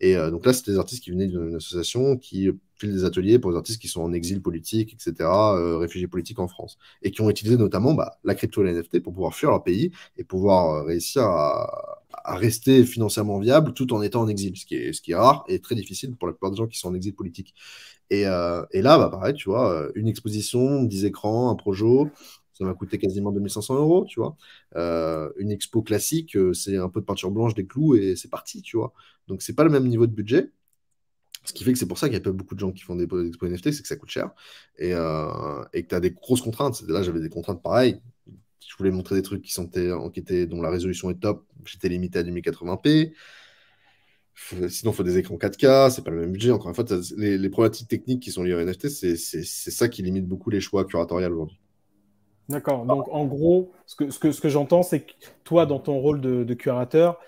Et euh, donc là, c'était des artistes qui venaient d'une association qui euh, file des ateliers pour les artistes qui sont en exil politique, etc., réfugiés politiques en France, et qui ont utilisé notamment bah, la crypto et la NFT pour pouvoir fuir leur pays et pouvoir réussir à, à rester financièrement viable tout en étant en exil, ce qui est, ce qui est rare et très difficile pour la plupart des gens qui sont en exil politique. Et, euh, là, bah, pareil, tu vois, euh, une exposition, 10 écrans, un projo, ça m'a coûté quasiment 2500 euros, tu vois. Euh, une expo classique, c'est un peu de peinture blanche, des clous et c'est parti, tu vois. Donc, c'est pas le même niveau de budget. Ce qui fait que c'est pour ça qu'il n'y a pas beaucoup de gens qui font des expos NFT, c'est que ça coûte cher et, et que tu as des grosses contraintes. Là, j'avais des contraintes pareilles je voulais montrer des trucs qui, sont hein, enquêtés, dont la résolution est top, j'étais limité à 1080p. sinon, il faut des écrans 4K, c'est pas le même budget. Encore une fois, les, problématiques techniques qui sont liées au NFT, c'est ça qui limite beaucoup les choix curatoriaux. aujourd'hui. D'accord. Donc, en gros, ce que, ce que, ce que j'entends, c'est que toi, dans ton rôle de, curateur,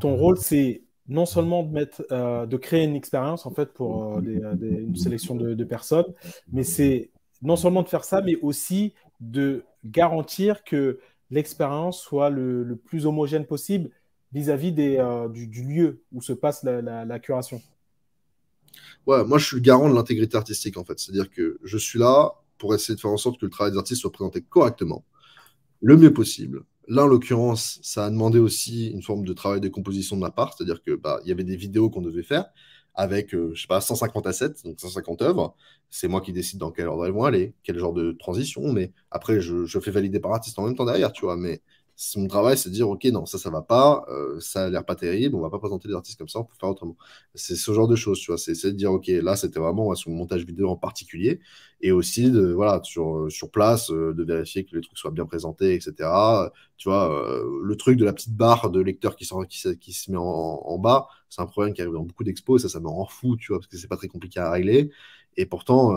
ton rôle, c'est non seulement de, mettre, euh, de créer une expérience en fait pour euh, euh, une sélection de, de personnes, mais c'est non seulement de faire ça, mais aussi de garantir que l'expérience soit le, plus homogène possible vis-à-vis euh, du, lieu où se passe la, la, curation. Ouais, moi je suis le garant de l'intégrité artistique en fait. C'est-à-dire que je suis là pour essayer de faire en sorte que le travail des artistes soit présenté correctement, le mieux possible. Là, en l'occurrence, ça a demandé aussi une forme de travail de composition de ma part, c'est-à-dire qu'il bah, y avait des vidéos qu'on devait faire, avec, euh, je sais pas, 150 assets, donc 150 œuvres. C'est moi qui décide dans quel ordre elles vont aller, quel genre de transition mais Après, je, je fais valider par artiste en même temps derrière, tu vois, mais mon travail, c'est de dire, OK, non, ça, ça va pas, euh, ça a l'air pas terrible, on va pas présenter des artistes comme ça, on peut faire autrement. C'est ce genre de choses, tu vois. C'est de dire, OK, là, c'était vraiment sur montage vidéo en particulier, et aussi, de, voilà, sur, euh, sur place, euh, de vérifier que les trucs soient bien présentés, etc. Tu vois, le truc de la petite barre de lecteur qui, qui se met en, bas, c'est un problème qui arrive dans beaucoup d'expos, ça, ça me rend fou, tu vois, parce que c'est pas très compliqué à régler. Et pourtant,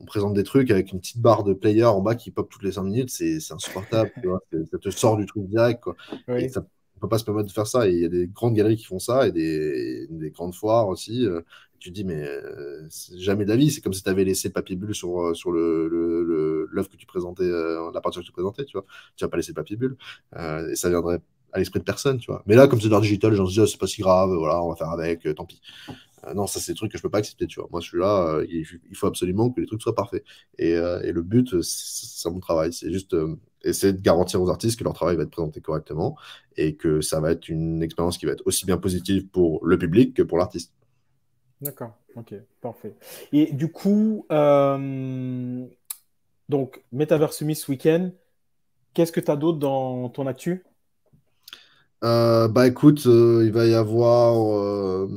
on présente des trucs avec une petite barre de player en bas qui pop toutes les 5 minutes, c'est insupportable. ça te sort du truc direct. On ne peut pas se permettre de faire ça. Il y a des grandes galeries qui font ça et des, grandes foires aussi. Euh. tu te dis, mais euh, jamais de la vie. C'est comme si tu avais laissé papier bulle sur, euh, l'œuvre le, que tu présentais, la partie que tu présentais. Tu vois, tu vas pas laisser papier bulle et ça viendrait à l'esprit de personne. Tu Mais là, comme c'est de digital, les gens oh, c'est pas si grave, voilà, on va faire avec, tant pis. Euh, non, ça c'est des trucs que je peux pas accepter, tu vois. Moi, je suis là, il, faut absolument que les trucs soient parfaits. Et, euh, le but, euh, c'est mon travail, c'est juste essayer de garantir aux artistes que leur travail va être présenté correctement et que ça va être une expérience qui va être aussi bien positive pour le public que pour l'artiste. D'accord, ok, parfait. Et du coup, donc, Metaverse Miss Weekend, qu'est-ce que tu as d'autre dans ton actu euh, bah écoute, euh, il va y avoir euh,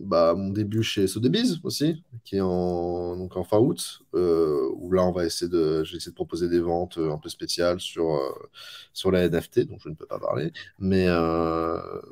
bah, mon début chez Sodebiz aussi, qui est en, en fin août, où là on va essayer de, de proposer des ventes un peu spéciales sur, sur la NFT, donc je ne peux pas parler, mais,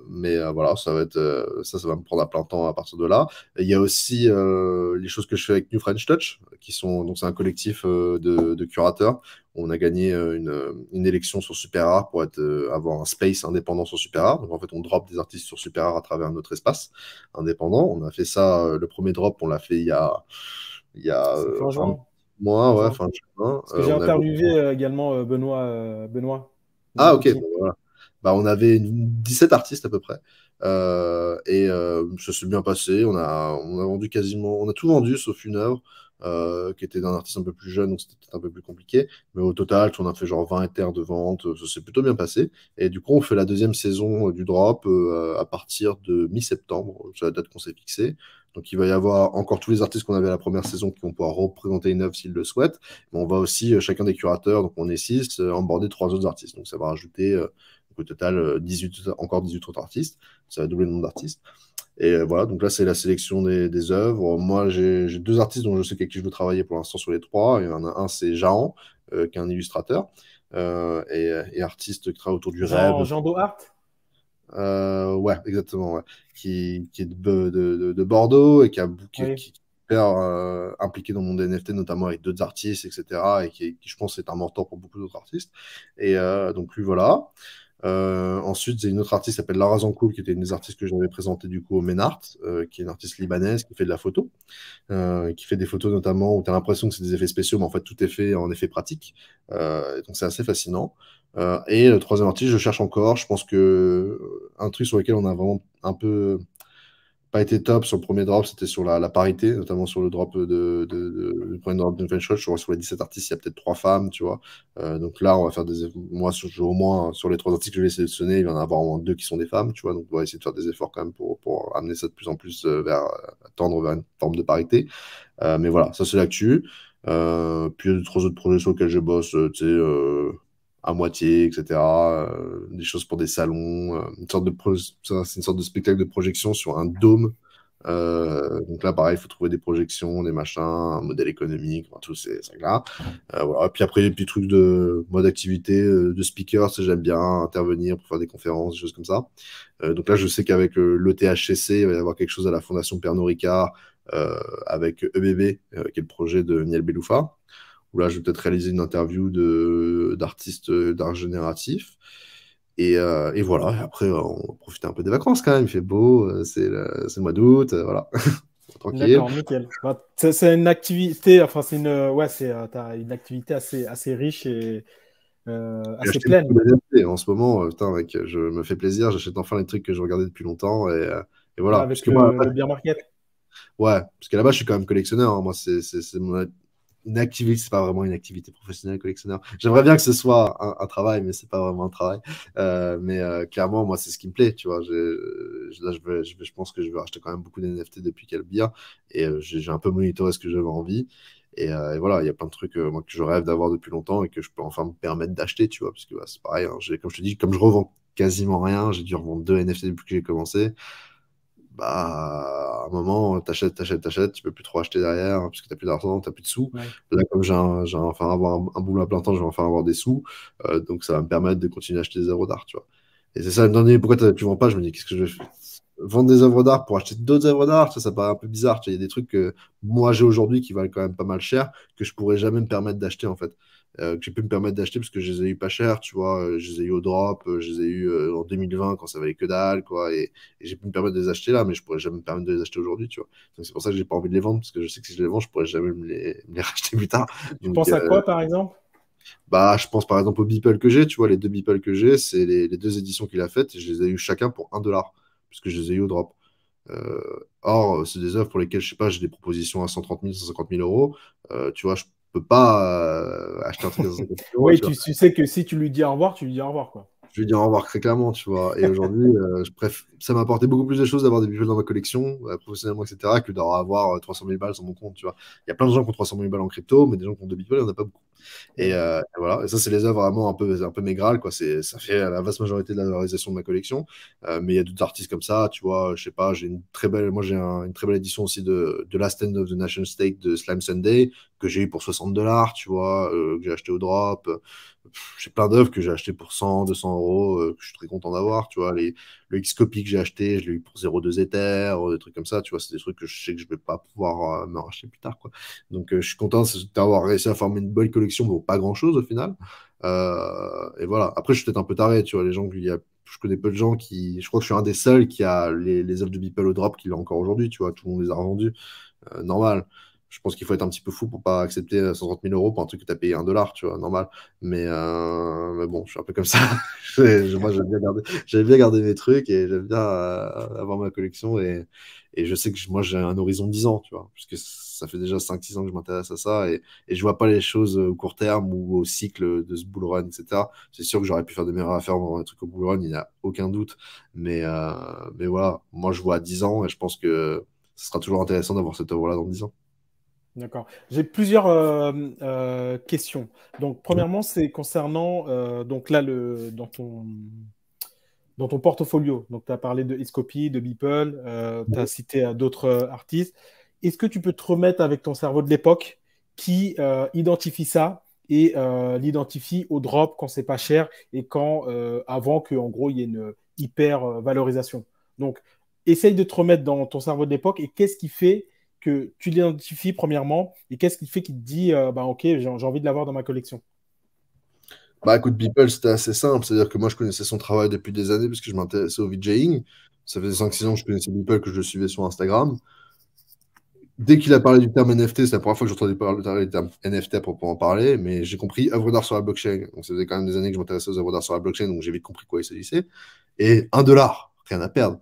mais voilà, ça va être, ça, ça va me prendre à plein temps à partir de là. il y a aussi les choses que je fais avec New French Touch, qui sont, donc c'est un collectif de curateurs, on a gagné euh, euh, une, élection sur Super Art pour être, euh, avoir un space indépendant sur Super Art. Donc en fait, on drop des artistes sur Super Art à travers notre espace indépendant. On a fait ça, le premier drop, on l'a fait il y a. Il y a fin juin. mois, ouais, fin juin. J'ai interviewé également Benoît, Benoît. Ah, ok, ben Bah, on avait 17 artistes à peu près. et ça s'est bien passé. On a, on a vendu quasiment, on a tout vendu sauf une œuvre. Euh, qui était d'un artiste un peu plus jeune, donc c'était peut-être un peu plus compliqué. Mais au total, on a fait genre 20 hectares de vente, euh, ça s'est plutôt bien passé. Et du coup, on fait la deuxième saison euh, du drop à partir de mi-septembre, c'est la date qu'on s'est fixée. Donc il va y avoir encore tous les artistes qu'on avait à la première saison qui vont pouvoir représenter une œuvre s'ils le souhaitent. Mais on va aussi, chacun des curateurs, donc on est 6, emborder trois autres artistes. Donc ça va rajouter au total 18, encore 18 autres artistes. Ça va doubler le nombre d'artistes. Et voilà, donc là, c'est la sélection des, œuvres. Moi, j'ai deux artistes dont je sais avec qui je veux travailler pour l'instant sur les trois. Il y en a un, c'est Jean, euh, qui est un illustrateur euh, et, artiste qui travaille autour du rêve. Jean Dohart euh, Ouais, exactement. Qui, est de, Bordeaux et qui, a, qui, qui est euh, impliqué dans le monde NFT, notamment avec d'autres artistes, etc. Et qui, je pense, est un mentor pour beaucoup d'autres artistes. Et donc, lui, voilà. Euh, ensuite, j'ai une autre artiste qui s'appelle Lara Zankou, qui était une des artistes que j'avais présenté du coup au Menart, euh, qui est une artiste libanaise qui fait de la photo, euh, qui fait des photos notamment où tu as l'impression que c'est des effets spéciaux, mais en fait tout est fait en effet pratique. Euh, donc c'est assez fascinant. Euh, et le troisième artiste, je cherche encore. Je pense que un truc sur lequel on a vraiment un peu pas été top sur le premier drop, c'était sur la, parité, notamment sur le drop de, premier drop de Shot. Je sur les 17 artistes, il y a peut-être trois femmes, tu vois. Euh, donc là, on va faire des moi sur, au moins sur les trois artistes que je vais sélectionner, il y en a au moins deux qui sont des femmes, tu vois. Donc on va essayer de faire des efforts quand même pour, amener ça de plus en plus euh, vers tendre vers une forme de parité. Euh, mais voilà, ça c'est l'actu. puis il y a trois autres projets sur lesquels je bosse, tu sais à moitié, etc. Euh, des choses pour des salons, euh, une sorte de c'est une sorte de spectacle de projection sur un dôme. Euh, donc là, pareil, il faut trouver des projections, des machins, un modèle économique, enfin, tout ces trucs-là. voilà. Puis après, des petits trucs de mode activité, de speakers, j'aime bien intervenir pour faire des conférences, des choses comme ça. donc là, je sais qu'avec l'ETHCC, il va y avoir quelque chose à la Fondation Pernod Ricard avec EBB, qui est le projet de Niel Beloufa là, je vais peut-être réaliser une interview d'artistes euh, d'art génératif. Et, euh, voilà, après, on profite un peu des vacances quand même. Il fait beau, euh, c'est le, mois d'août, voilà. D'accord, nickel. Bah, c'est une activité, enfin, c'est une, ouais, c'est, une activité assez, assez riche et assez pleine. En ce moment, putain, je me fais plaisir, j'achète enfin les trucs que je regardais depuis longtemps et, voilà. Ah, parce que moi, le market. Ouais, parce qu'à la base, je suis quand même collectionneur. Hein. Moi, c'est, mon, une activité, c'est pas vraiment une activité professionnelle collectionneur. J'aimerais bien que ce soit un, travail, mais c'est pas vraiment un travail. Euh, mais euh, clairement, moi, c'est ce qui me plaît, tu vois. Je, là, je, pense que je vais acheter quand même beaucoup d'NFT depuis qu'elle bien, et euh, j'ai un peu monitoré ce que j'avais envie. Et, voilà, il y a plein de trucs que je rêve d'avoir depuis longtemps et que je peux enfin me permettre d'acheter, tu vois, parce que bah, c'est pareil. Hein. comme je te dis, comme je revends quasiment rien, j'ai dû revendre deux NFT depuis que j'ai commencé bah, à un moment, t'achètes, t'achètes, t'achètes, tu peux plus trop acheter derrière hein, puisque parce t'as plus d'argent, t'as plus de sous. Là, comme j'ai un, enfin avoir un, boulot à plein temps, je vais enfin avoir des sous, euh, donc ça va me permettre de continuer à acheter des œuvres d'art, tu vois. Et c'est ça, le dernier, pourquoi tu vends pas Je me dis, qu'est-ce que je vais faire Vendre des œuvres d'art pour acheter d'autres œuvres d'art, ça, ça paraît un peu bizarre. Il y a des trucs que moi j'ai aujourd'hui qui valent quand même pas mal cher, que je pourrais jamais me permettre d'acheter en fait. Euh, que j'ai pu me permettre d'acheter parce que je les ai eu pas cher, tu vois. Euh, je les ai eu au drop, euh, je les ai eu en 2020 quand ça valait que dalle, quoi. Et, j'ai pu me permettre de les acheter là, mais je pourrais jamais me permettre de les acheter aujourd'hui, tu vois. Donc c'est pour ça que j'ai pas envie de les vendre parce que je sais que si je les vends, je pourrais jamais me les, racheter plus tard. Tu penses à quoi par exemple bah, je pense par exemple au Beeple que j'ai, tu vois, les deux Beeple que j'ai, c'est les, deux éditions qu'il a faites et je les ai eu chacun pour 1 dollar, puisque je les ai eu au drop. or, c'est des œuvres pour lesquelles, je sais pas, j'ai des propositions à 130 000, 150 000 euros. tu vois, je peut pas euh, acheter un truc oui, tu, sais que si tu lui dis au revoir, tu lui dis au revoir. Quoi. Je lui dis au revoir très clairement, tu vois. Et aujourd'hui, euh, je préfère ça m'a apporté beaucoup plus de choses d'avoir des bijoux dans ma collection, euh, professionnellement, etc., que d'avoir 300 000 balles sur mon compte. Tu vois, il y a plein de gens qui ont 300 000 balles en crypto, mais des gens qui ont des bitcoins, il n'y en a pas beaucoup. Et, euh, voilà, ça, c'est les œuvres vraiment un peu, un peu mégrales, quoi. C'est, ça fait la vaste majorité de la valorisation de ma collection. Euh, mais il y a d'autres artistes comme ça, tu vois, je sais pas, j'ai une très belle, moi, j'ai une très belle édition aussi de, de Last End of the National State de Slime Sunday, que j'ai eu pour 60 dollars, tu vois, que j'ai acheté au drop. J'ai plein d'œuvres que j'ai acheté pour 100, 200 euros, que je suis très content d'avoir, tu vois, les, le x j'ai acheté, je l'ai eu pour 0,2 Ether, euh, des trucs comme ça, tu vois, c'est des trucs que je sais que je vais pas pouvoir euh, me racheter plus tard, quoi. Donc, euh, je suis content d'avoir réussi à former une bonne collection pour pas grand-chose au final. et voilà. Après, je suis peut-être un peu taré, tu vois, les gens, il y a, je connais peu de gens qui, je crois que je suis un des seuls qui a les, œuvres de Beeple au drop qu'il a encore aujourd'hui, tu vois, tout le monde les a revendus normal je pense qu'il faut être un petit peu fou pour pas accepter 130 000 euros pour un truc que tu as payé un dollar, tu vois, normal. Euh, mais, bon, je suis un peu comme ça. moi, j'aime bien, garder, bien garder mes trucs et j'aime bien euh, avoir ma collection. Et, et je sais que moi, j'ai un horizon de 10 ans, tu vois, puisque ça fait déjà 5-6 ans que je m'intéresse à ça et, et je vois pas les choses au court terme ou au cycle de ce bull run, etc. C'est sûr que j'aurais pu faire de meilleures affaires dans un truc au bull run, il n'y a aucun doute. Mais, euh, mais voilà, moi, je vois à 10 ans et je pense que ce sera toujours intéressant d'avoir cette œuvre-là dans 10 ans. D'accord. J'ai plusieurs euh, euh, questions. Donc, premièrement, c'est concernant euh, donc là le dans ton dans ton portfolio. Donc, tu as parlé de Iscopy, de Beeple, tu as cité d'autres artistes. Est-ce que tu peux te remettre avec ton cerveau de l'époque qui identifie ça et l'identifie au drop quand c'est pas cher et quand avant qu'en gros il y ait une hyper valorisation. Donc, essaye de te remettre dans ton cerveau de l'époque et qu'est-ce qui fait que tu l'identifies premièrement et qu'est-ce qui fait qu'il te dit euh, bah, ok j'ai envie de l'avoir dans ma collection bah écoute Beeple c'était assez simple c'est à dire que moi je connaissais son travail depuis des années parce que je m'intéressais au VJing ça faisait 5-6 ans que je connaissais Beeple que je le suivais sur Instagram dès qu'il a parlé du terme NFT c'est la première fois que j'entendais parler du terme NFT pour en parler mais j'ai compris œuvre d'art sur la blockchain donc ça faisait quand même des années que je m'intéressais aux œuvres d'art sur la blockchain donc j'ai vite compris quoi il s'agissait et un dollar rien à perdre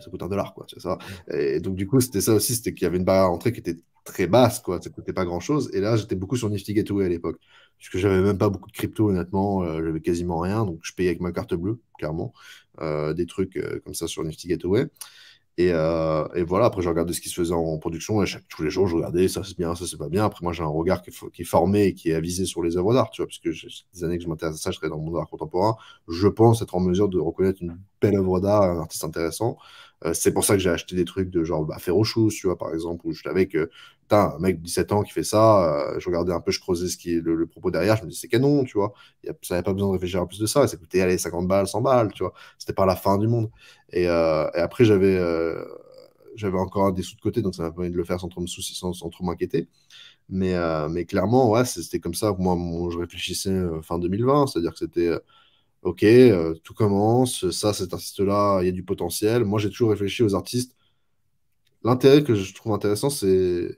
ça coûte un dollar, quoi, tu ça. Et donc, du coup, c'était ça aussi, c'était qu'il y avait une barre d'entrée qui était très basse, quoi, ça coûtait pas grand chose. Et là, j'étais beaucoup sur Nifty Gateway à l'époque, puisque j'avais même pas beaucoup de crypto, honnêtement, euh, j'avais quasiment rien, donc je payais avec ma carte bleue, clairement, euh, des trucs euh, comme ça sur Nifty Gateway. Euh, et, voilà, après, je regardais ce qui se faisait en production et chaque, tous les jours, je regardais ça c'est bien, ça c'est pas bien. Après, moi, j'ai un regard qui, est formé et qui est avisé sur les œuvres d'art, tu vois, parce que des années que je m'intéresse à ça, je serais dans le monde de l'art contemporain. Je pense être en mesure de reconnaître une belle œuvre d'art, un artiste intéressant. Euh, c'est pour ça que j'ai acheté des trucs de genre bah, choses, tu vois, par exemple, où je savais que, putain, un mec de 17 ans qui fait ça, euh, je regardais un peu, je creusais ce qui est le, propos derrière, je me disais, c'est canon, tu vois. ça n'avait pas besoin de réfléchir à plus de ça, ça coûtait, allez, 50 balles, 100 balles, tu vois. C'était pas la fin du monde. Et, euh, après, j'avais j'avais encore des sous de côté, donc ça m'a permis de le faire sans trop me soucier, sans, trop m'inquiéter. Mais, clairement, ouais, c'était comme ça. Moi, je réfléchissais fin 2020, c'est-à-dire que c'était ok, euh, tout commence, ça, cet artiste-là, il y a du potentiel. Moi, j'ai toujours réfléchi aux artistes. L'intérêt que je trouve intéressant, c'est.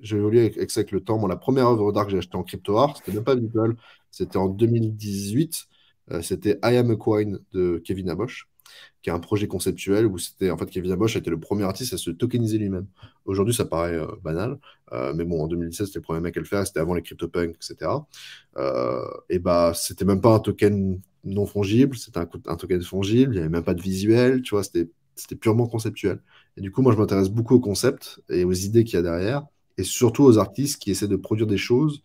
J'ai évolué avec, avec, ça avec le temps. la première œuvre d'art que j'ai achetée en crypto-art, c'était même pas Beeple, c'était en 2018. Euh, c'était I Am a Coin de Kevin Abosch, qui est un projet conceptuel où c'était. En fait, Kevin Abosch a été le premier artiste à se tokeniser lui-même. Aujourd'hui, ça paraît euh, banal, mais bon, en 2016, c'était le premier mec à le faire, c'était avant les CryptoPunks, etc. et bah, c'était même pas un token non fongible, c'était un, un, token fongible, il n'y avait même pas de visuel, tu vois, c'était purement conceptuel. Et du coup, moi, je m'intéresse beaucoup aux concepts et aux idées qu'il y a derrière, et surtout aux artistes qui essaient de produire des choses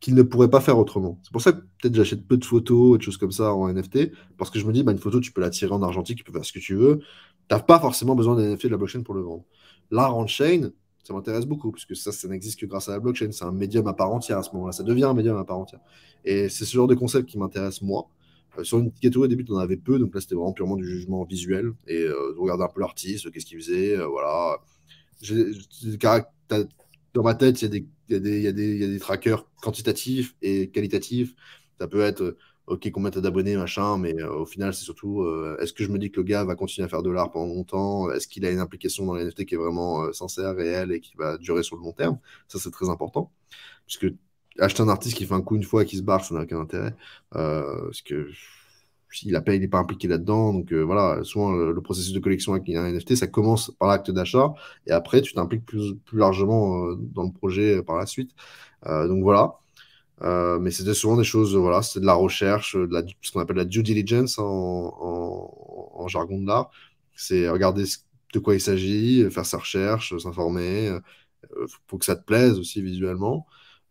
qu'ils ne pourraient pas faire autrement. C'est pour ça que peut-être j'achète peu de photos, et de choses comme ça en NFT, parce que je me dis, bah, une photo, tu peux la tirer en argentique, tu peux faire ce que tu veux. Tu n'as pas forcément besoin d'un NFT de la blockchain pour le vendre. L'art en chain, ça m'intéresse beaucoup, puisque ça, ça n'existe que grâce à la blockchain. C'est un médium à part entière à ce moment-là. Ça devient un médium à part entière. Et c'est ce genre de concept qui m'intéresse, moi. Euh, sur une catégorie au début, on en avait peu, donc là c'était vraiment purement du jugement visuel et euh, de regarder un peu l'artiste, qu'est-ce qu'il faisait, euh, voilà. dans ma tête, il y, a des trackers quantitatifs et qualitatifs. Ça peut être ok combien t'as d'abonnés machin mais au final c'est surtout est-ce que je me dis que le gars va continuer à faire de l'art pendant longtemps est-ce qu'il a une implication dans les NFT qui est vraiment sincère réelle et qui va durer sur le long terme ça c'est très important puisque acheter un artiste qui fait un coup une fois et qui se barre, ça n'a aucun intérêt. Euh, parce que il il n'est pas impliqué là-dedans. Donc euh, voilà, souvent le, processus de collection avec un NFT, ça commence par l'acte d'achat et après tu t'impliques plus, plus largement euh, dans le projet par la suite. donc voilà. mais c'était souvent des choses, voilà, c'était de la recherche, de ce qu'on appelle la due diligence hein, en, en jargon de l'art. C'est regarder de quoi il s'agit, faire sa recherche, s'informer. Il faut que ça te plaise aussi visuellement.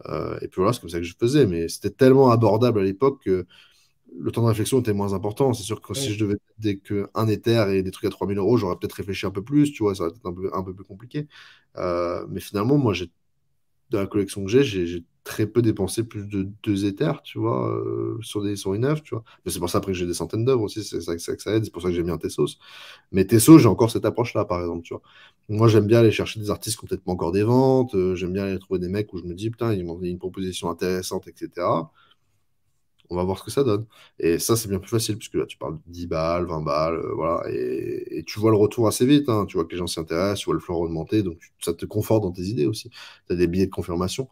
Euh, et puis voilà, c'est comme ça que je faisais. Mais c'était tellement abordable à l'époque que le temps de réflexion était moins important. C'est sûr que si je devais dès que un éther et des trucs à 3000 euros, j'aurais peut-être réfléchi un peu plus, tu vois, ça aurait été un peu, peu plus compliqué. Euh, mais finalement, moi, j'ai dans la collection que j'ai, j'ai très peu dépensé plus de deux éthers, tu vois, euh, sur des une œuvre, tu vois. Mais c'est pour ça après que j'ai des centaines d'œuvres aussi, c'est ça, que ça aide, c'est pour ça que j'ai mis un Tessos. Mais Tessos, j'ai encore cette approche-là, par exemple, tu vois. Moi, j'aime bien aller chercher des artistes qui ont peut-être encore des ventes, euh, j'aime bien aller trouver des mecs où je me dis, putain, ils m'ont donné une proposition intéressante, etc. On va voir ce que ça donne. Et ça, c'est bien plus facile, puisque là, tu parles de 10 balles, 20 balles, euh, voilà, et, tu vois le retour assez vite, hein. tu vois que les gens s'y intéressent, tu vois le flot augmenter, donc ça te conforte dans tes idées aussi. Tu as des billets de confirmation.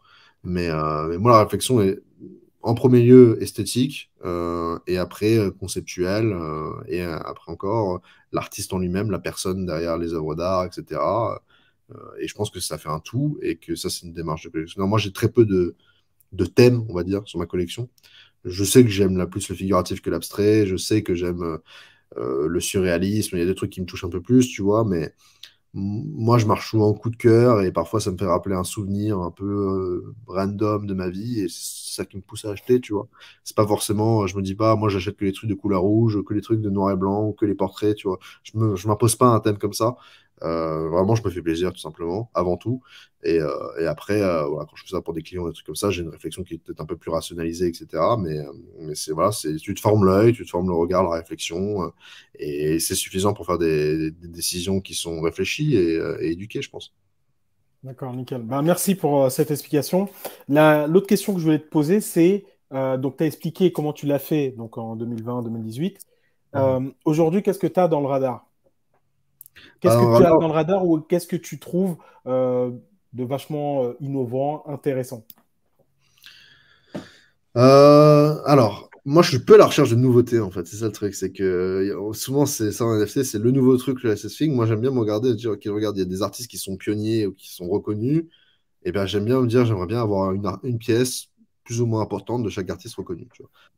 Euh, mais, moi, la réflexion est en premier lieu esthétique euh, et après euh, conceptuelle, et après encore l'artiste en lui-même, la personne derrière les œuvres d'art, etc. et je pense que ça fait un tout et que ça c'est une démarche de collection. Moi j'ai très peu de, de, thèmes, on va dire, sur ma collection. Je sais que j'aime la plus le figuratif que l'abstrait, je sais que j'aime le surréalisme, il y a des trucs qui me touchent un peu plus, tu vois, mais moi, je marche souvent en coup de cœur et parfois ça me fait rappeler un souvenir un peu euh, random de ma vie et c'est ça qui me pousse à acheter, tu vois. C'est pas forcément, euh, je me dis pas, moi j'achète que les trucs de couleur rouge, que les trucs de noir et blanc, que les portraits, tu vois. Je, je m'impose pas un thème comme ça. Euh, vraiment, je me fais plaisir tout simplement, avant tout. Et, euh, après, euh, quand je fais ça pour des clients, des trucs comme ça, j'ai une réflexion qui est peut-être un peu plus rationalisée, etc. Mais, c'est voilà, c'est tu te formes l'œil, tu te formes le regard, la réflexion, et c'est suffisant pour faire des, décisions qui sont réfléchies et, éduquées, je pense. D'accord, nickel. Ben, merci pour cette explication. L'autre question que je voulais te poser, c'est donc tu as expliqué comment tu l'as fait donc en 2020-2018. Mmh. Aujourd'hui, qu'est-ce que tu as dans le radar Qu'est-ce que tu as dans le radar ou qu'est-ce que tu trouves euh, de vachement euh, innovant, intéressant euh, Alors, moi, je suis peu à la recherche de nouveautés, en fait. C'est ça le truc. C'est que souvent, c'est ça en NFT, c'est le nouveau truc, le SSFing. Moi, j'aime bien me regarder et dire, OK, regarde, il y a des artistes qui sont pionniers ou qui sont reconnus. Et eh bien, j'aime bien me dire, j'aimerais bien avoir une, pièce plus ou moins importante de chaque artiste reconnu.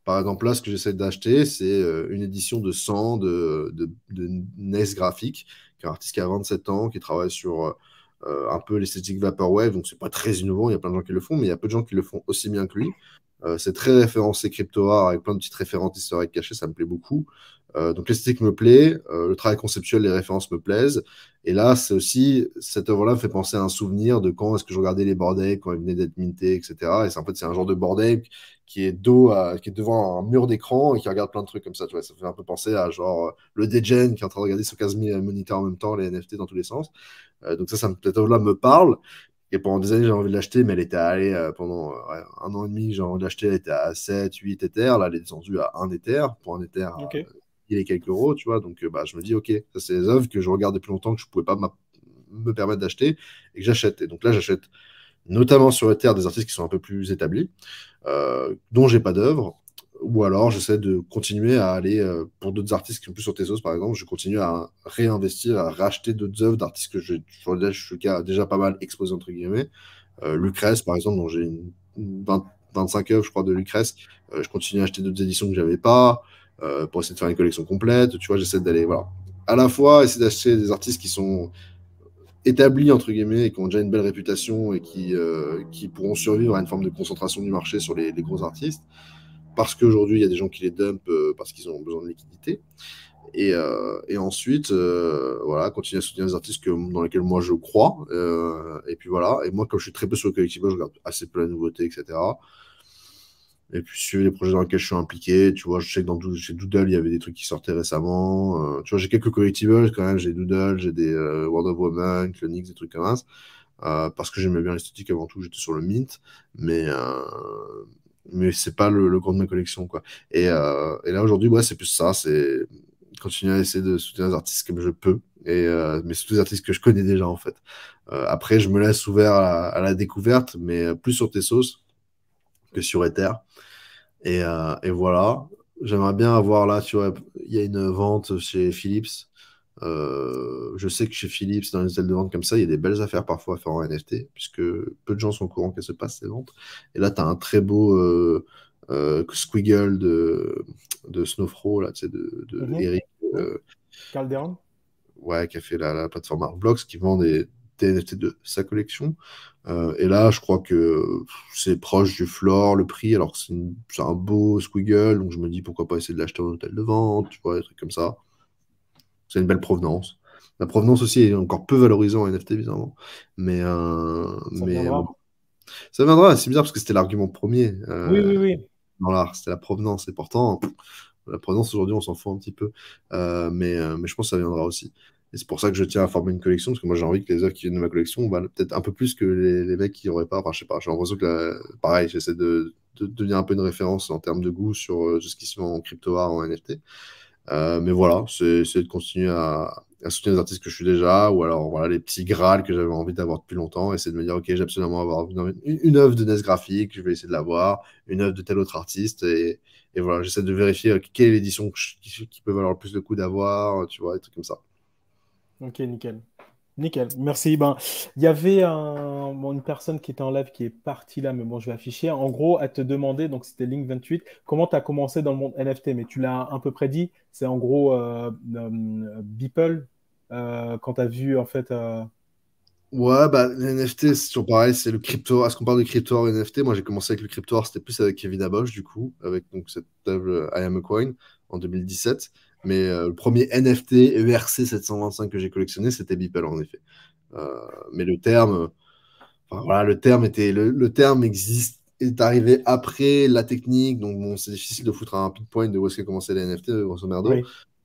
Par exemple, là, ce que j'essaie d'acheter, c'est une édition de 100 de, de, de NES graphique qui un artiste qui a 27 ans, qui travaille sur euh, un peu l'esthétique Vaporwave, donc c'est pas très innovant, il y a plein de gens qui le font, mais il y a peu de gens qui le font aussi bien que lui. Euh, c'est très référencé crypto art avec plein de petites références historiques cachées, ça me plaît beaucoup. Euh, donc l'esthétique me plaît, euh, le travail conceptuel, les références me plaisent. Et là, c'est aussi, cette œuvre-là me fait penser à un souvenir de quand est-ce que je regardais les bordels, quand ils venaient d'être mintés, etc. Et c'est en fait, c'est un genre de bordel qui est dos qui est devant un mur d'écran et qui regarde plein de trucs comme ça, tu vois. Ça fait un peu penser à genre le degen qui est en train de regarder sur 15 000 moniteurs en même temps, les NFT dans tous les sens. Euh, donc ça, ça cette œuvre-là me parle. Et pendant des années, j'ai envie de l'acheter, mais elle était allée pendant un an et demi, j'ai envie de l'acheter, elle était à 7, 8 éthers. Là, elle est descendue à 1 Ether. Pour un Ether, il est quelques euros, tu vois. Donc, euh, bah, je me dis, OK, ça, c'est des œuvres que je regardais plus longtemps que je pouvais pas me permettre d'acheter et que j'achète. Et donc là, j'achète notamment sur Ether des artistes qui sont un peu plus établis, euh, dont j'ai pas d'œuvres, Ou alors, j'essaie de continuer à aller, euh, pour d'autres artistes qui sont plus sur tesos par exemple, je continue à réinvestir, à racheter d'autres œuvres d'artistes que je, suis déjà pas mal exposé, entre guillemets. Lucrèce, par exemple, dont j'ai 25 œuvres, je crois, de Lucrèce. je continue à acheter d'autres éditions que j'avais pas. Euh, pour essayer de faire une collection complète. Tu vois, j'essaie d'aller, voilà, à la fois essayer d'acheter des artistes qui sont établis, entre guillemets, et qui ont déjà une belle réputation et qui, euh, qui pourront survivre à une forme de concentration du marché sur les, gros artistes, parce qu'aujourd'hui, il y a des gens qui les dumpent euh, parce qu'ils ont besoin de liquidité. Et, et ensuite, voilà, continuer à soutenir les artistes dans lesquels moi je crois. et puis voilà. Et moi, comme je suis très peu sur le collectif, je regarde assez peu la nouveauté, etc. Et puis, suivre les projets dans lesquels je suis impliqué. Tu vois, je sais que dans, chez Doodle, il y avait des trucs qui sortaient récemment. Euh, tu vois, j'ai quelques collectibles quand même. J'ai Doodle, j'ai des euh, World of Woman, Clonix, des trucs comme ça. Euh, parce que j'aimais bien l'esthétique avant tout. J'étais sur le Mint. Mais, mais c'est pas le, le, grand de ma collection, quoi. Et, et là, aujourd'hui, ouais, c'est plus ça. C'est continuer à essayer de soutenir les artistes comme je peux. Et, mais surtout les artistes que je connais déjà, en fait. après, je me laisse ouvert à, à la découverte, mais plus sur tes sauces que sur Ether. Et, euh, et voilà. J'aimerais bien avoir là, tu il y a une vente chez Philips. Euh, je sais que chez Philips, dans les ailes de vente comme ça, il y a des belles affaires parfois à faire en NFT, puisque peu de gens sont au courant qu'elle se passe ces ventes. Et là, tu as un très beau euh, euh, squiggle de, de Snowfro, là, tu sais, de, de mhm. Eric. Calderon Ouais, qui a fait la, plateforme Artblocks, qui vend des, NFT de sa collection. Euh, et là, je crois que c'est proche du floor, le prix, alors que c'est un beau squiggle, donc je me dis pourquoi pas essayer de l'acheter en hôtel de vente, tu vois, des trucs comme ça. C'est une belle provenance. La provenance aussi est encore peu valorisant en NFT, Mais, euh, ça, mais viendra. Euh, ça c'est bizarre parce que c'était l'argument premier. oui, oui, oui. Dans l'art, c'était la provenance. Et pourtant, la provenance aujourd'hui, on s'en fout un petit peu. mais, mais je pense que ça viendra aussi. Et c'est pour ça que je tiens à former une collection, parce que moi j'ai envie que les œuvres qui viennent de ma collection valent peut-être un peu plus que les, mecs qui n'auraient pas. Enfin, je sais pas, j'ai l'impression que pareil, j'essaie de, devenir un peu une référence en termes de goût sur euh, ce qui se fait en crypto art, en NFT. Euh, mais voilà, c'est de continuer à, soutenir les artistes que je suis déjà, ou alors voilà les petits Graal que j'avais envie d'avoir depuis longtemps, et c'est de me dire, ok, j'ai absolument avoir une, une, œuvre de NES graphique, je vais essayer de l'avoir, une œuvre de tel autre artiste, et, voilà, j'essaie de vérifier quelle est l'édition qui, qui peut valoir le plus le coup d'avoir, tu vois, des trucs comme ça. Ok, nickel. Nickel, merci. Ben, il y avait une personne qui était en live qui est partie là, mais bon, je vais afficher. En gros, à te demander, donc c'était Link28, comment tu as commencé dans le monde NFT Mais tu l'as un peu prédit, c'est en gros euh, euh, euh quand tu as vu en fait. Euh, ouais, bah, NFT, c'est pareil, c'est le crypto. Est-ce qu'on parle de crypto ou NFT Moi, j'ai commencé avec le crypto c'était plus avec Kevin Abosch, du coup, avec donc, cette table I Am a Coin en 2017. Mais euh, le premier NFT ERC 725 que j'ai collectionné, c'était Beeple, en effet. Euh, mais le terme, voilà, le terme était, le, terme existe, est arrivé après la technique, donc c'est difficile de foutre un point de où est-ce qu'a commencé les NFT, grosso merdo.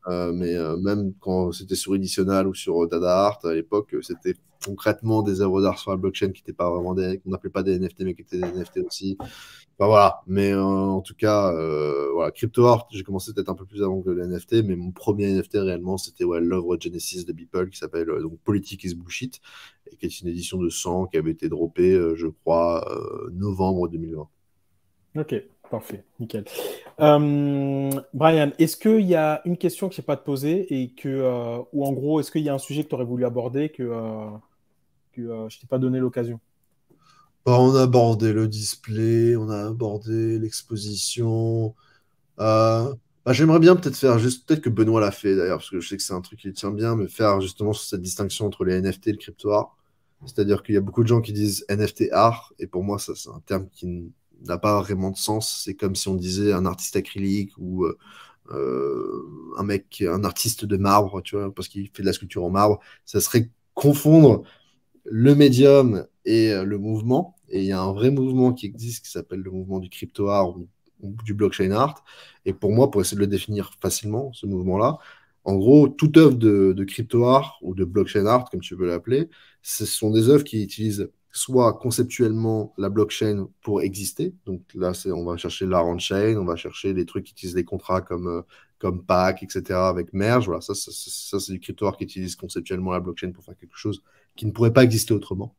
Euh, mais euh, même quand c'était sur Editional ou sur euh, Dada Art à l'époque, c'était concrètement des œuvres d'art sur la blockchain qui n'étaient pas vraiment des, qu'on n'appelait pas des NFT, mais qui étaient des NFT aussi. Enfin voilà. Mais en tout cas, voilà, crypto art, j'ai commencé peut-être un peu plus avant que les NFT, mais mon premier NFT réellement, c'était ouais, l'œuvre Genesis de Beeple qui s'appelle donc Politique is Bullshit et qui est une édition de 100 qui avait été droppée, je crois, novembre 2020. Ok, Parfait, nickel. Euh, Brian, est-ce qu'il y a une question que je pas te poser et que, euh, ou en gros, est-ce qu'il y a un sujet que tu aurais voulu aborder que, euh, je ne t'ai pas donné l'occasion bah, On a abordé le display, on a abordé l'exposition. Bah, j'aimerais bien peut-être faire juste, peut-être que Benoît l'a fait d'ailleurs, parce que je sais que c'est un truc qui tient bien, mais faire justement cette distinction entre les NFT et le crypto-art. C'est-à-dire qu'il y a beaucoup de gens qui disent NFT art, et pour moi, ça, c'est un terme qui n'a pas vraiment de sens. C'est comme si on disait un artiste acrylique ou euh, euh, un mec, un artiste de marbre, tu vois, parce qu'il fait de la sculpture en marbre. Ça serait confondre le médium et euh, le mouvement. Et il y a un vrai mouvement qui existe qui s'appelle le mouvement du crypto art ou, du blockchain art. Et pour moi, pour essayer de le définir facilement, ce mouvement-là, en gros, toute œuvre de, de crypto art ou de blockchain art, comme tu veux l'appeler, ce sont des œuvres qui utilisent soit conceptuellement la blockchain pour exister. Donc là, c'est on va chercher la on-chain, on va chercher des trucs qui utilisent des contrats comme, euh, comme PAC, etc., avec Merge. Voilà, ça, ça, c'est du crypto qui utilise conceptuellement la blockchain pour faire quelque chose qui ne pourrait pas exister autrement,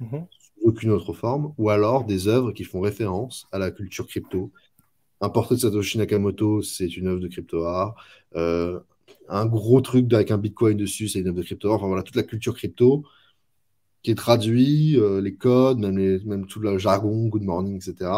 mm-hmm. aucune autre forme. Ou alors des œuvres qui font référence à la culture crypto. Un portrait de Satoshi Nakamoto, c'est une œuvre de crypto-art. Euh, un gros truc avec un Bitcoin dessus, c'est une œuvre de crypto-art. Enfin voilà, toute la culture crypto qui est traduit, euh, les codes, même, tout le jargon, good morning, etc.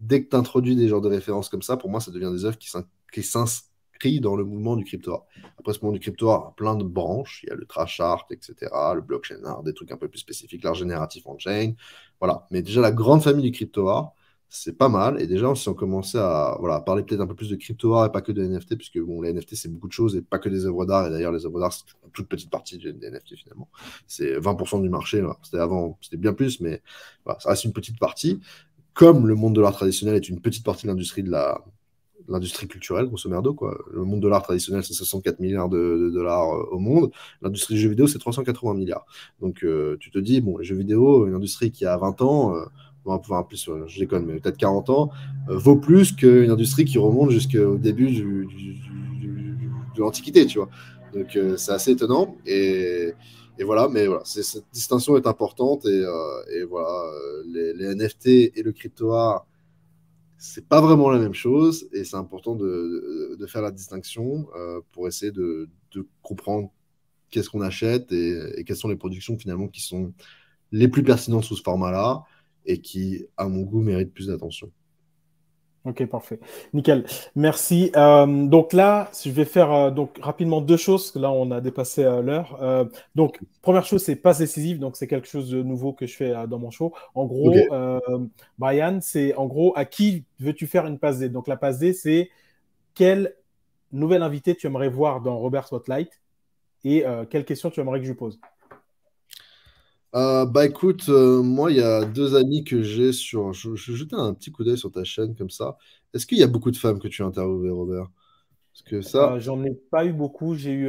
Dès que tu introduis des genres de références comme ça, pour moi, ça devient des œuvres qui s'inscrivent dans le mouvement du crypto art. Après, ce mouvement du crypto art plein de branches. Il y a le trash art, etc., le blockchain art, des trucs un peu plus spécifiques, l'art génératif en chain. Voilà. Mais déjà, la grande famille du crypto art, c'est pas mal. Et déjà, si on s'est à voilà, à parler peut-être un peu plus de crypto art et pas que de NFT, puisque bon, les NFT, c'est beaucoup de choses et pas que des œuvres d'art. Et d'ailleurs, les œuvres d'art, c'est une toute petite partie des NFT finalement. C'est 20% du marché. C'était avant, c'était bien plus, mais ça reste une petite partie. Comme le monde de l'art traditionnel est une petite partie de l'industrie de la, l'industrie culturelle, grosso merdo. Quoi. Le monde de l'art traditionnel, c'est 64 milliards de, dollars euh, au monde. L'industrie du jeu vidéo, c'est 380 milliards. Donc, euh, tu te dis, bon, les jeux vidéo, une industrie qui a 20 ans, euh, va pouvoir plus, euh, je déconne, mais peut-être 40 ans, euh, vaut plus qu'une industrie qui remonte jusqu'au début de l'Antiquité, tu vois. Donc euh, c'est assez étonnant. Et, et voilà, mais voilà, cette distinction est importante. Et, et voilà, les, NFT et le crypto art, c'est pas vraiment la même chose. Et c'est important de, de, faire la distinction pour essayer de, de comprendre qu'est-ce qu'on achète et, et, quelles sont les productions finalement qui sont les plus pertinentes sous ce format-là et qui, à mon goût, mérite plus d'attention. Ok, parfait. Nickel. Merci. Euh, donc là, je vais faire euh, donc rapidement deux choses. Là, on a dépassé euh, l'heure. donc, première chose, c'est pas décisive. Donc, c'est quelque chose de nouveau que je fais dans mon show. En gros, Brian, c'est en gros à qui veux-tu faire une passe D Donc, la passe D, c'est quel nouvel invité tu aimerais voir dans Robert Spotlight et quelles questions tu aimerais que je pose. Euh, bah écoute, euh, moi, il y a deux amis que j'ai sur. Je, vais jetais un petit coup d'œil sur ta chaîne comme ça. Est-ce qu'il y a beaucoup de femmes que tu as interviewées, Robert Parce que ça. Euh, j'en ai pas eu beaucoup. J'ai eu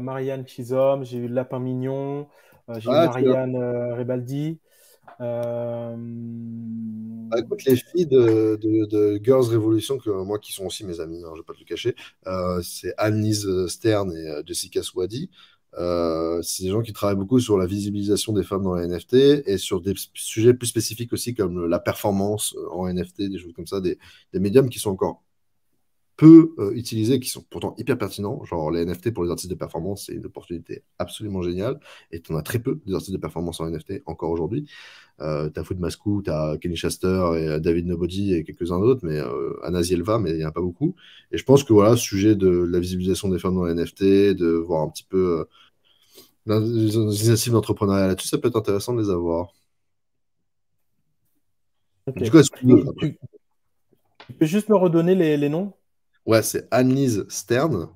Marianne Chisom, j'ai eu Lapin Mignon, j'ai eu ah, Marianne Rebaldi. Bah, écoute, les filles de, Girls Revolution, que moi qui sont aussi mes amies, hein, je vais pas te le cacher, c'est Annise Stern et Jessica Swadi. Euh, c'est des gens qui travaillent beaucoup sur la visibilisation des femmes dans les NFT et sur des sujets plus spécifiques aussi comme la performance euh, en NFT, des choses comme ça, des médiums qui sont encore peu euh, utilisés, qui sont pourtant hyper pertinents, genre les NFT pour les artistes de performance, c'est une opportunité absolument géniale, et on a très peu des de performance en NFT encore aujourd'hui. Euh, t'as Food Mascou, t'as Kenny Chester et euh, David Nobody et quelques-uns d'autres, mais euh, Zielva mais il n'y en a pas beaucoup. Et je pense que voilà, sujet de, la visibilisation des femmes dans les NFT, de voir un petit peu euh, les initiatives d'entrepreneuriat là-dessus, ça peut être intéressant de les avoir. Tu peux juste me redonner les noms Ouais, c'est Annelise Stern,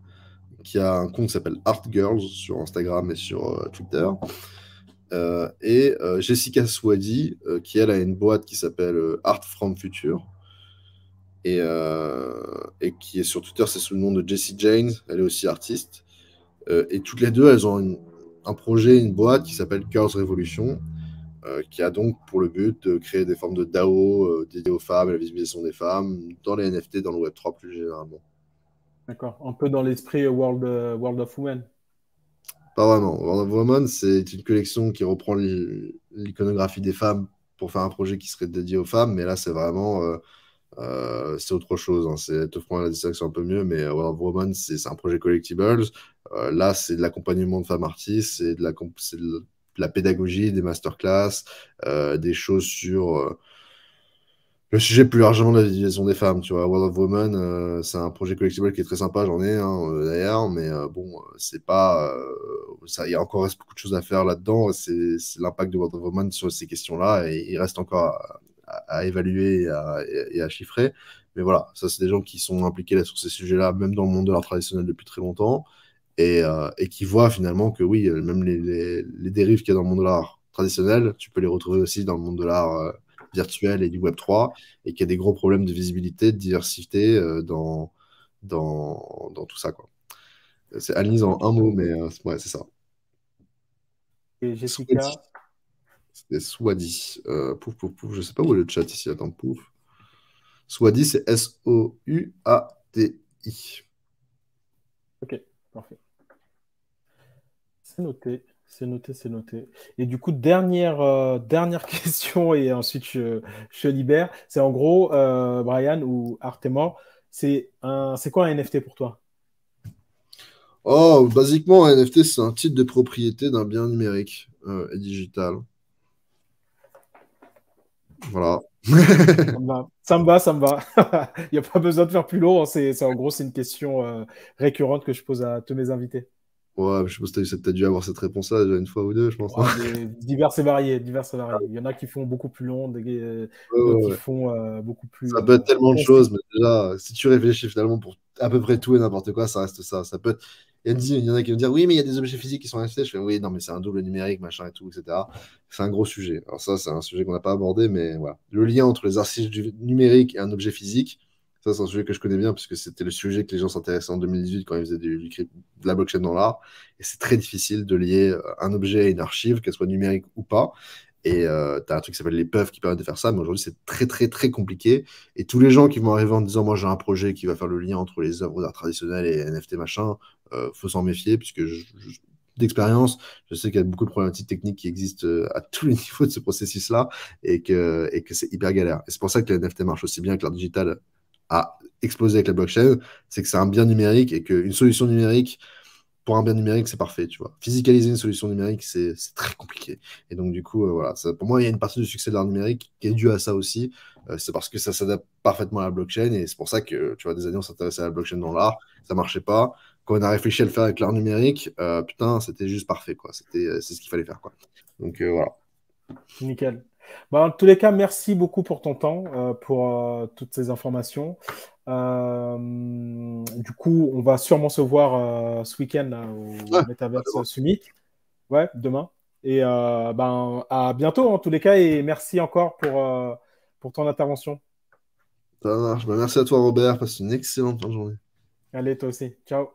qui a un compte qui s'appelle Art Girls sur Instagram et sur euh, Twitter. Euh, et euh, Jessica Swadi, qui elle a une boîte qui s'appelle Art From Future. Et, qui est sur Twitter, c'est sous le nom de Jessie James, Elle est aussi artiste. et toutes les deux, elles ont un projet, une boîte qui s'appelle Girls Revolution. Euh, qui a donc pour le but de créer des formes de DAO euh, dédiées aux femmes et la visibilisation des femmes dans les NFT, dans le Web3 plus généralement. D'accord, un peu dans l'esprit euh, World, World of Women. Pas vraiment. World of Women, c'est une collection qui reprend l'iconographie des femmes pour faire un projet qui serait dédié aux femmes, mais là, c'est vraiment. c'est autre chose, hein. c'est prendre la distinction un peu mieux, mais World of Women, c'est un projet collectibles. là, c'est de l'accompagnement de femmes artistes, c'est de la, la pédagogie, des masterclass, euh, des choses sur euh, le sujet plus largement de la vision des femmes, tu vois, World of Women, euh, c'est un projet collectible qui est très sympa, j'en ai hein, d'ailleurs, mais bon, c'est pas, il y a encore beaucoup de choses à faire là-dedans. C'est l'impact de World of Women sur ces questions-là, et il reste encore à, évaluer et à, chiffrer. Mais voilà, ça c'est des gens qui sont impliqués là sur ces sujets-là, même dans le monde de l'art traditionnel depuis très longtemps, euh, et, qui voit finalement que oui, euh, même les, dérives qu'il y a dans le monde de l'art traditionnel, tu peux les retrouver aussi dans le monde de l'art euh, virtuel et du Web 3, et qu'il y a des gros problèmes de visibilité, de diversité dans, dans, dans, tout ça. Quoi. C'est alisé en un mot, mais c'est ça. Et Jessica C'était Swadi. pouf, pouf, pouf. Je sais pas où est le chat ici. Attends, pouf. Swadi, c'est S-O-U-A-T-I. Parfait. C'est noté, c'est noté, c'est noté. Et du coup, dernière, euh, dernière question, et ensuite je, je libère. C'est en gros, euh, Brian ou Artemor, c'est quoi un NFT pour toi Oh, basiquement, un NFT, c'est un titre de propriété d'un bien numérique euh, et digital. Voilà ça me va, ça me va. Il n'y a pas besoin de faire plus long. Hein. C'est, en gros, c'est une question euh, récurrente que je pose à tous mes invités. Ouais, je suppose que tu as peut-être dû avoir cette réponse-là une fois ou deux, je pense. Hein. divers et variés divers et variés Il y en a qui font beaucoup plus long, euh, qui font euh, beaucoup plus. Ça peut être tellement de choses, mais déjà, si tu réfléchis finalement pour à peu près tout et n'importe quoi, ça reste ça. Ça peut être il y, en a qui vont dire oui, mais il y a des objets physiques qui sont NFT. » Je fais oui, non, mais c'est un double numérique, machin et tout, etc. C'est un gros sujet. Alors, ça, c'est un sujet qu'on n'a pas abordé, mais voilà. Le lien entre les archives numériques et un objet physique, ça, c'est un sujet que je connais bien, puisque c'était le sujet que les gens s'intéressaient en 2018 quand ils faisaient de la blockchain dans l'art. Et c'est très difficile de lier euh, un objet à une archive, qu'elle soit numérique ou pas. Et euh, tu as un truc qui s'appelle les puffs qui permettent de faire ça, mais aujourd'hui c'est très très très compliqué. Et tous les gens qui vont arriver en disant moi j'ai un projet qui va faire le lien entre les œuvres d'art traditionnelles et NFT machin, il euh, faut s'en méfier, puisque d'expérience. Je sais qu'il y a beaucoup de problématiques techniques qui existent euh, à tous les niveaux de ce processus-là et que, et que c'est hyper galère. Et c'est pour ça que la NFT marche aussi bien que l'art digital a explosé avec la blockchain, c'est que c'est un bien numérique et qu'une solution numérique, pour un bien numérique, c'est parfait, tu vois. Physicaliser une solution numérique, c'est très compliqué. Et donc, du coup, euh, voilà, pour moi, il y a une partie du succès de l'art numérique qui est due à ça aussi. c'est parce que ça s'adapte parfaitement à la blockchain et c'est pour ça que, tu vois, des années, on s'intéressait à la blockchain dans l'art, ça marchait pas quand on a réfléchi à le faire avec l'art numérique, euh, putain, c'était juste parfait, quoi. C'était, euh, c'est ce qu'il fallait faire, quoi. Donc euh, voilà. Nickel. Bah, en tous les cas, merci beaucoup pour ton temps, pour toutes ces informations. du coup, on va sûrement se voir ce week-end au Metaverse Summit. Ouais, demain. Et ben, à bientôt en tous les cas, et merci encore pour, pour ton intervention. Ça marche. Bah, merci à toi, Robert. Passe une excellente journée. Allez, toi aussi. Ciao.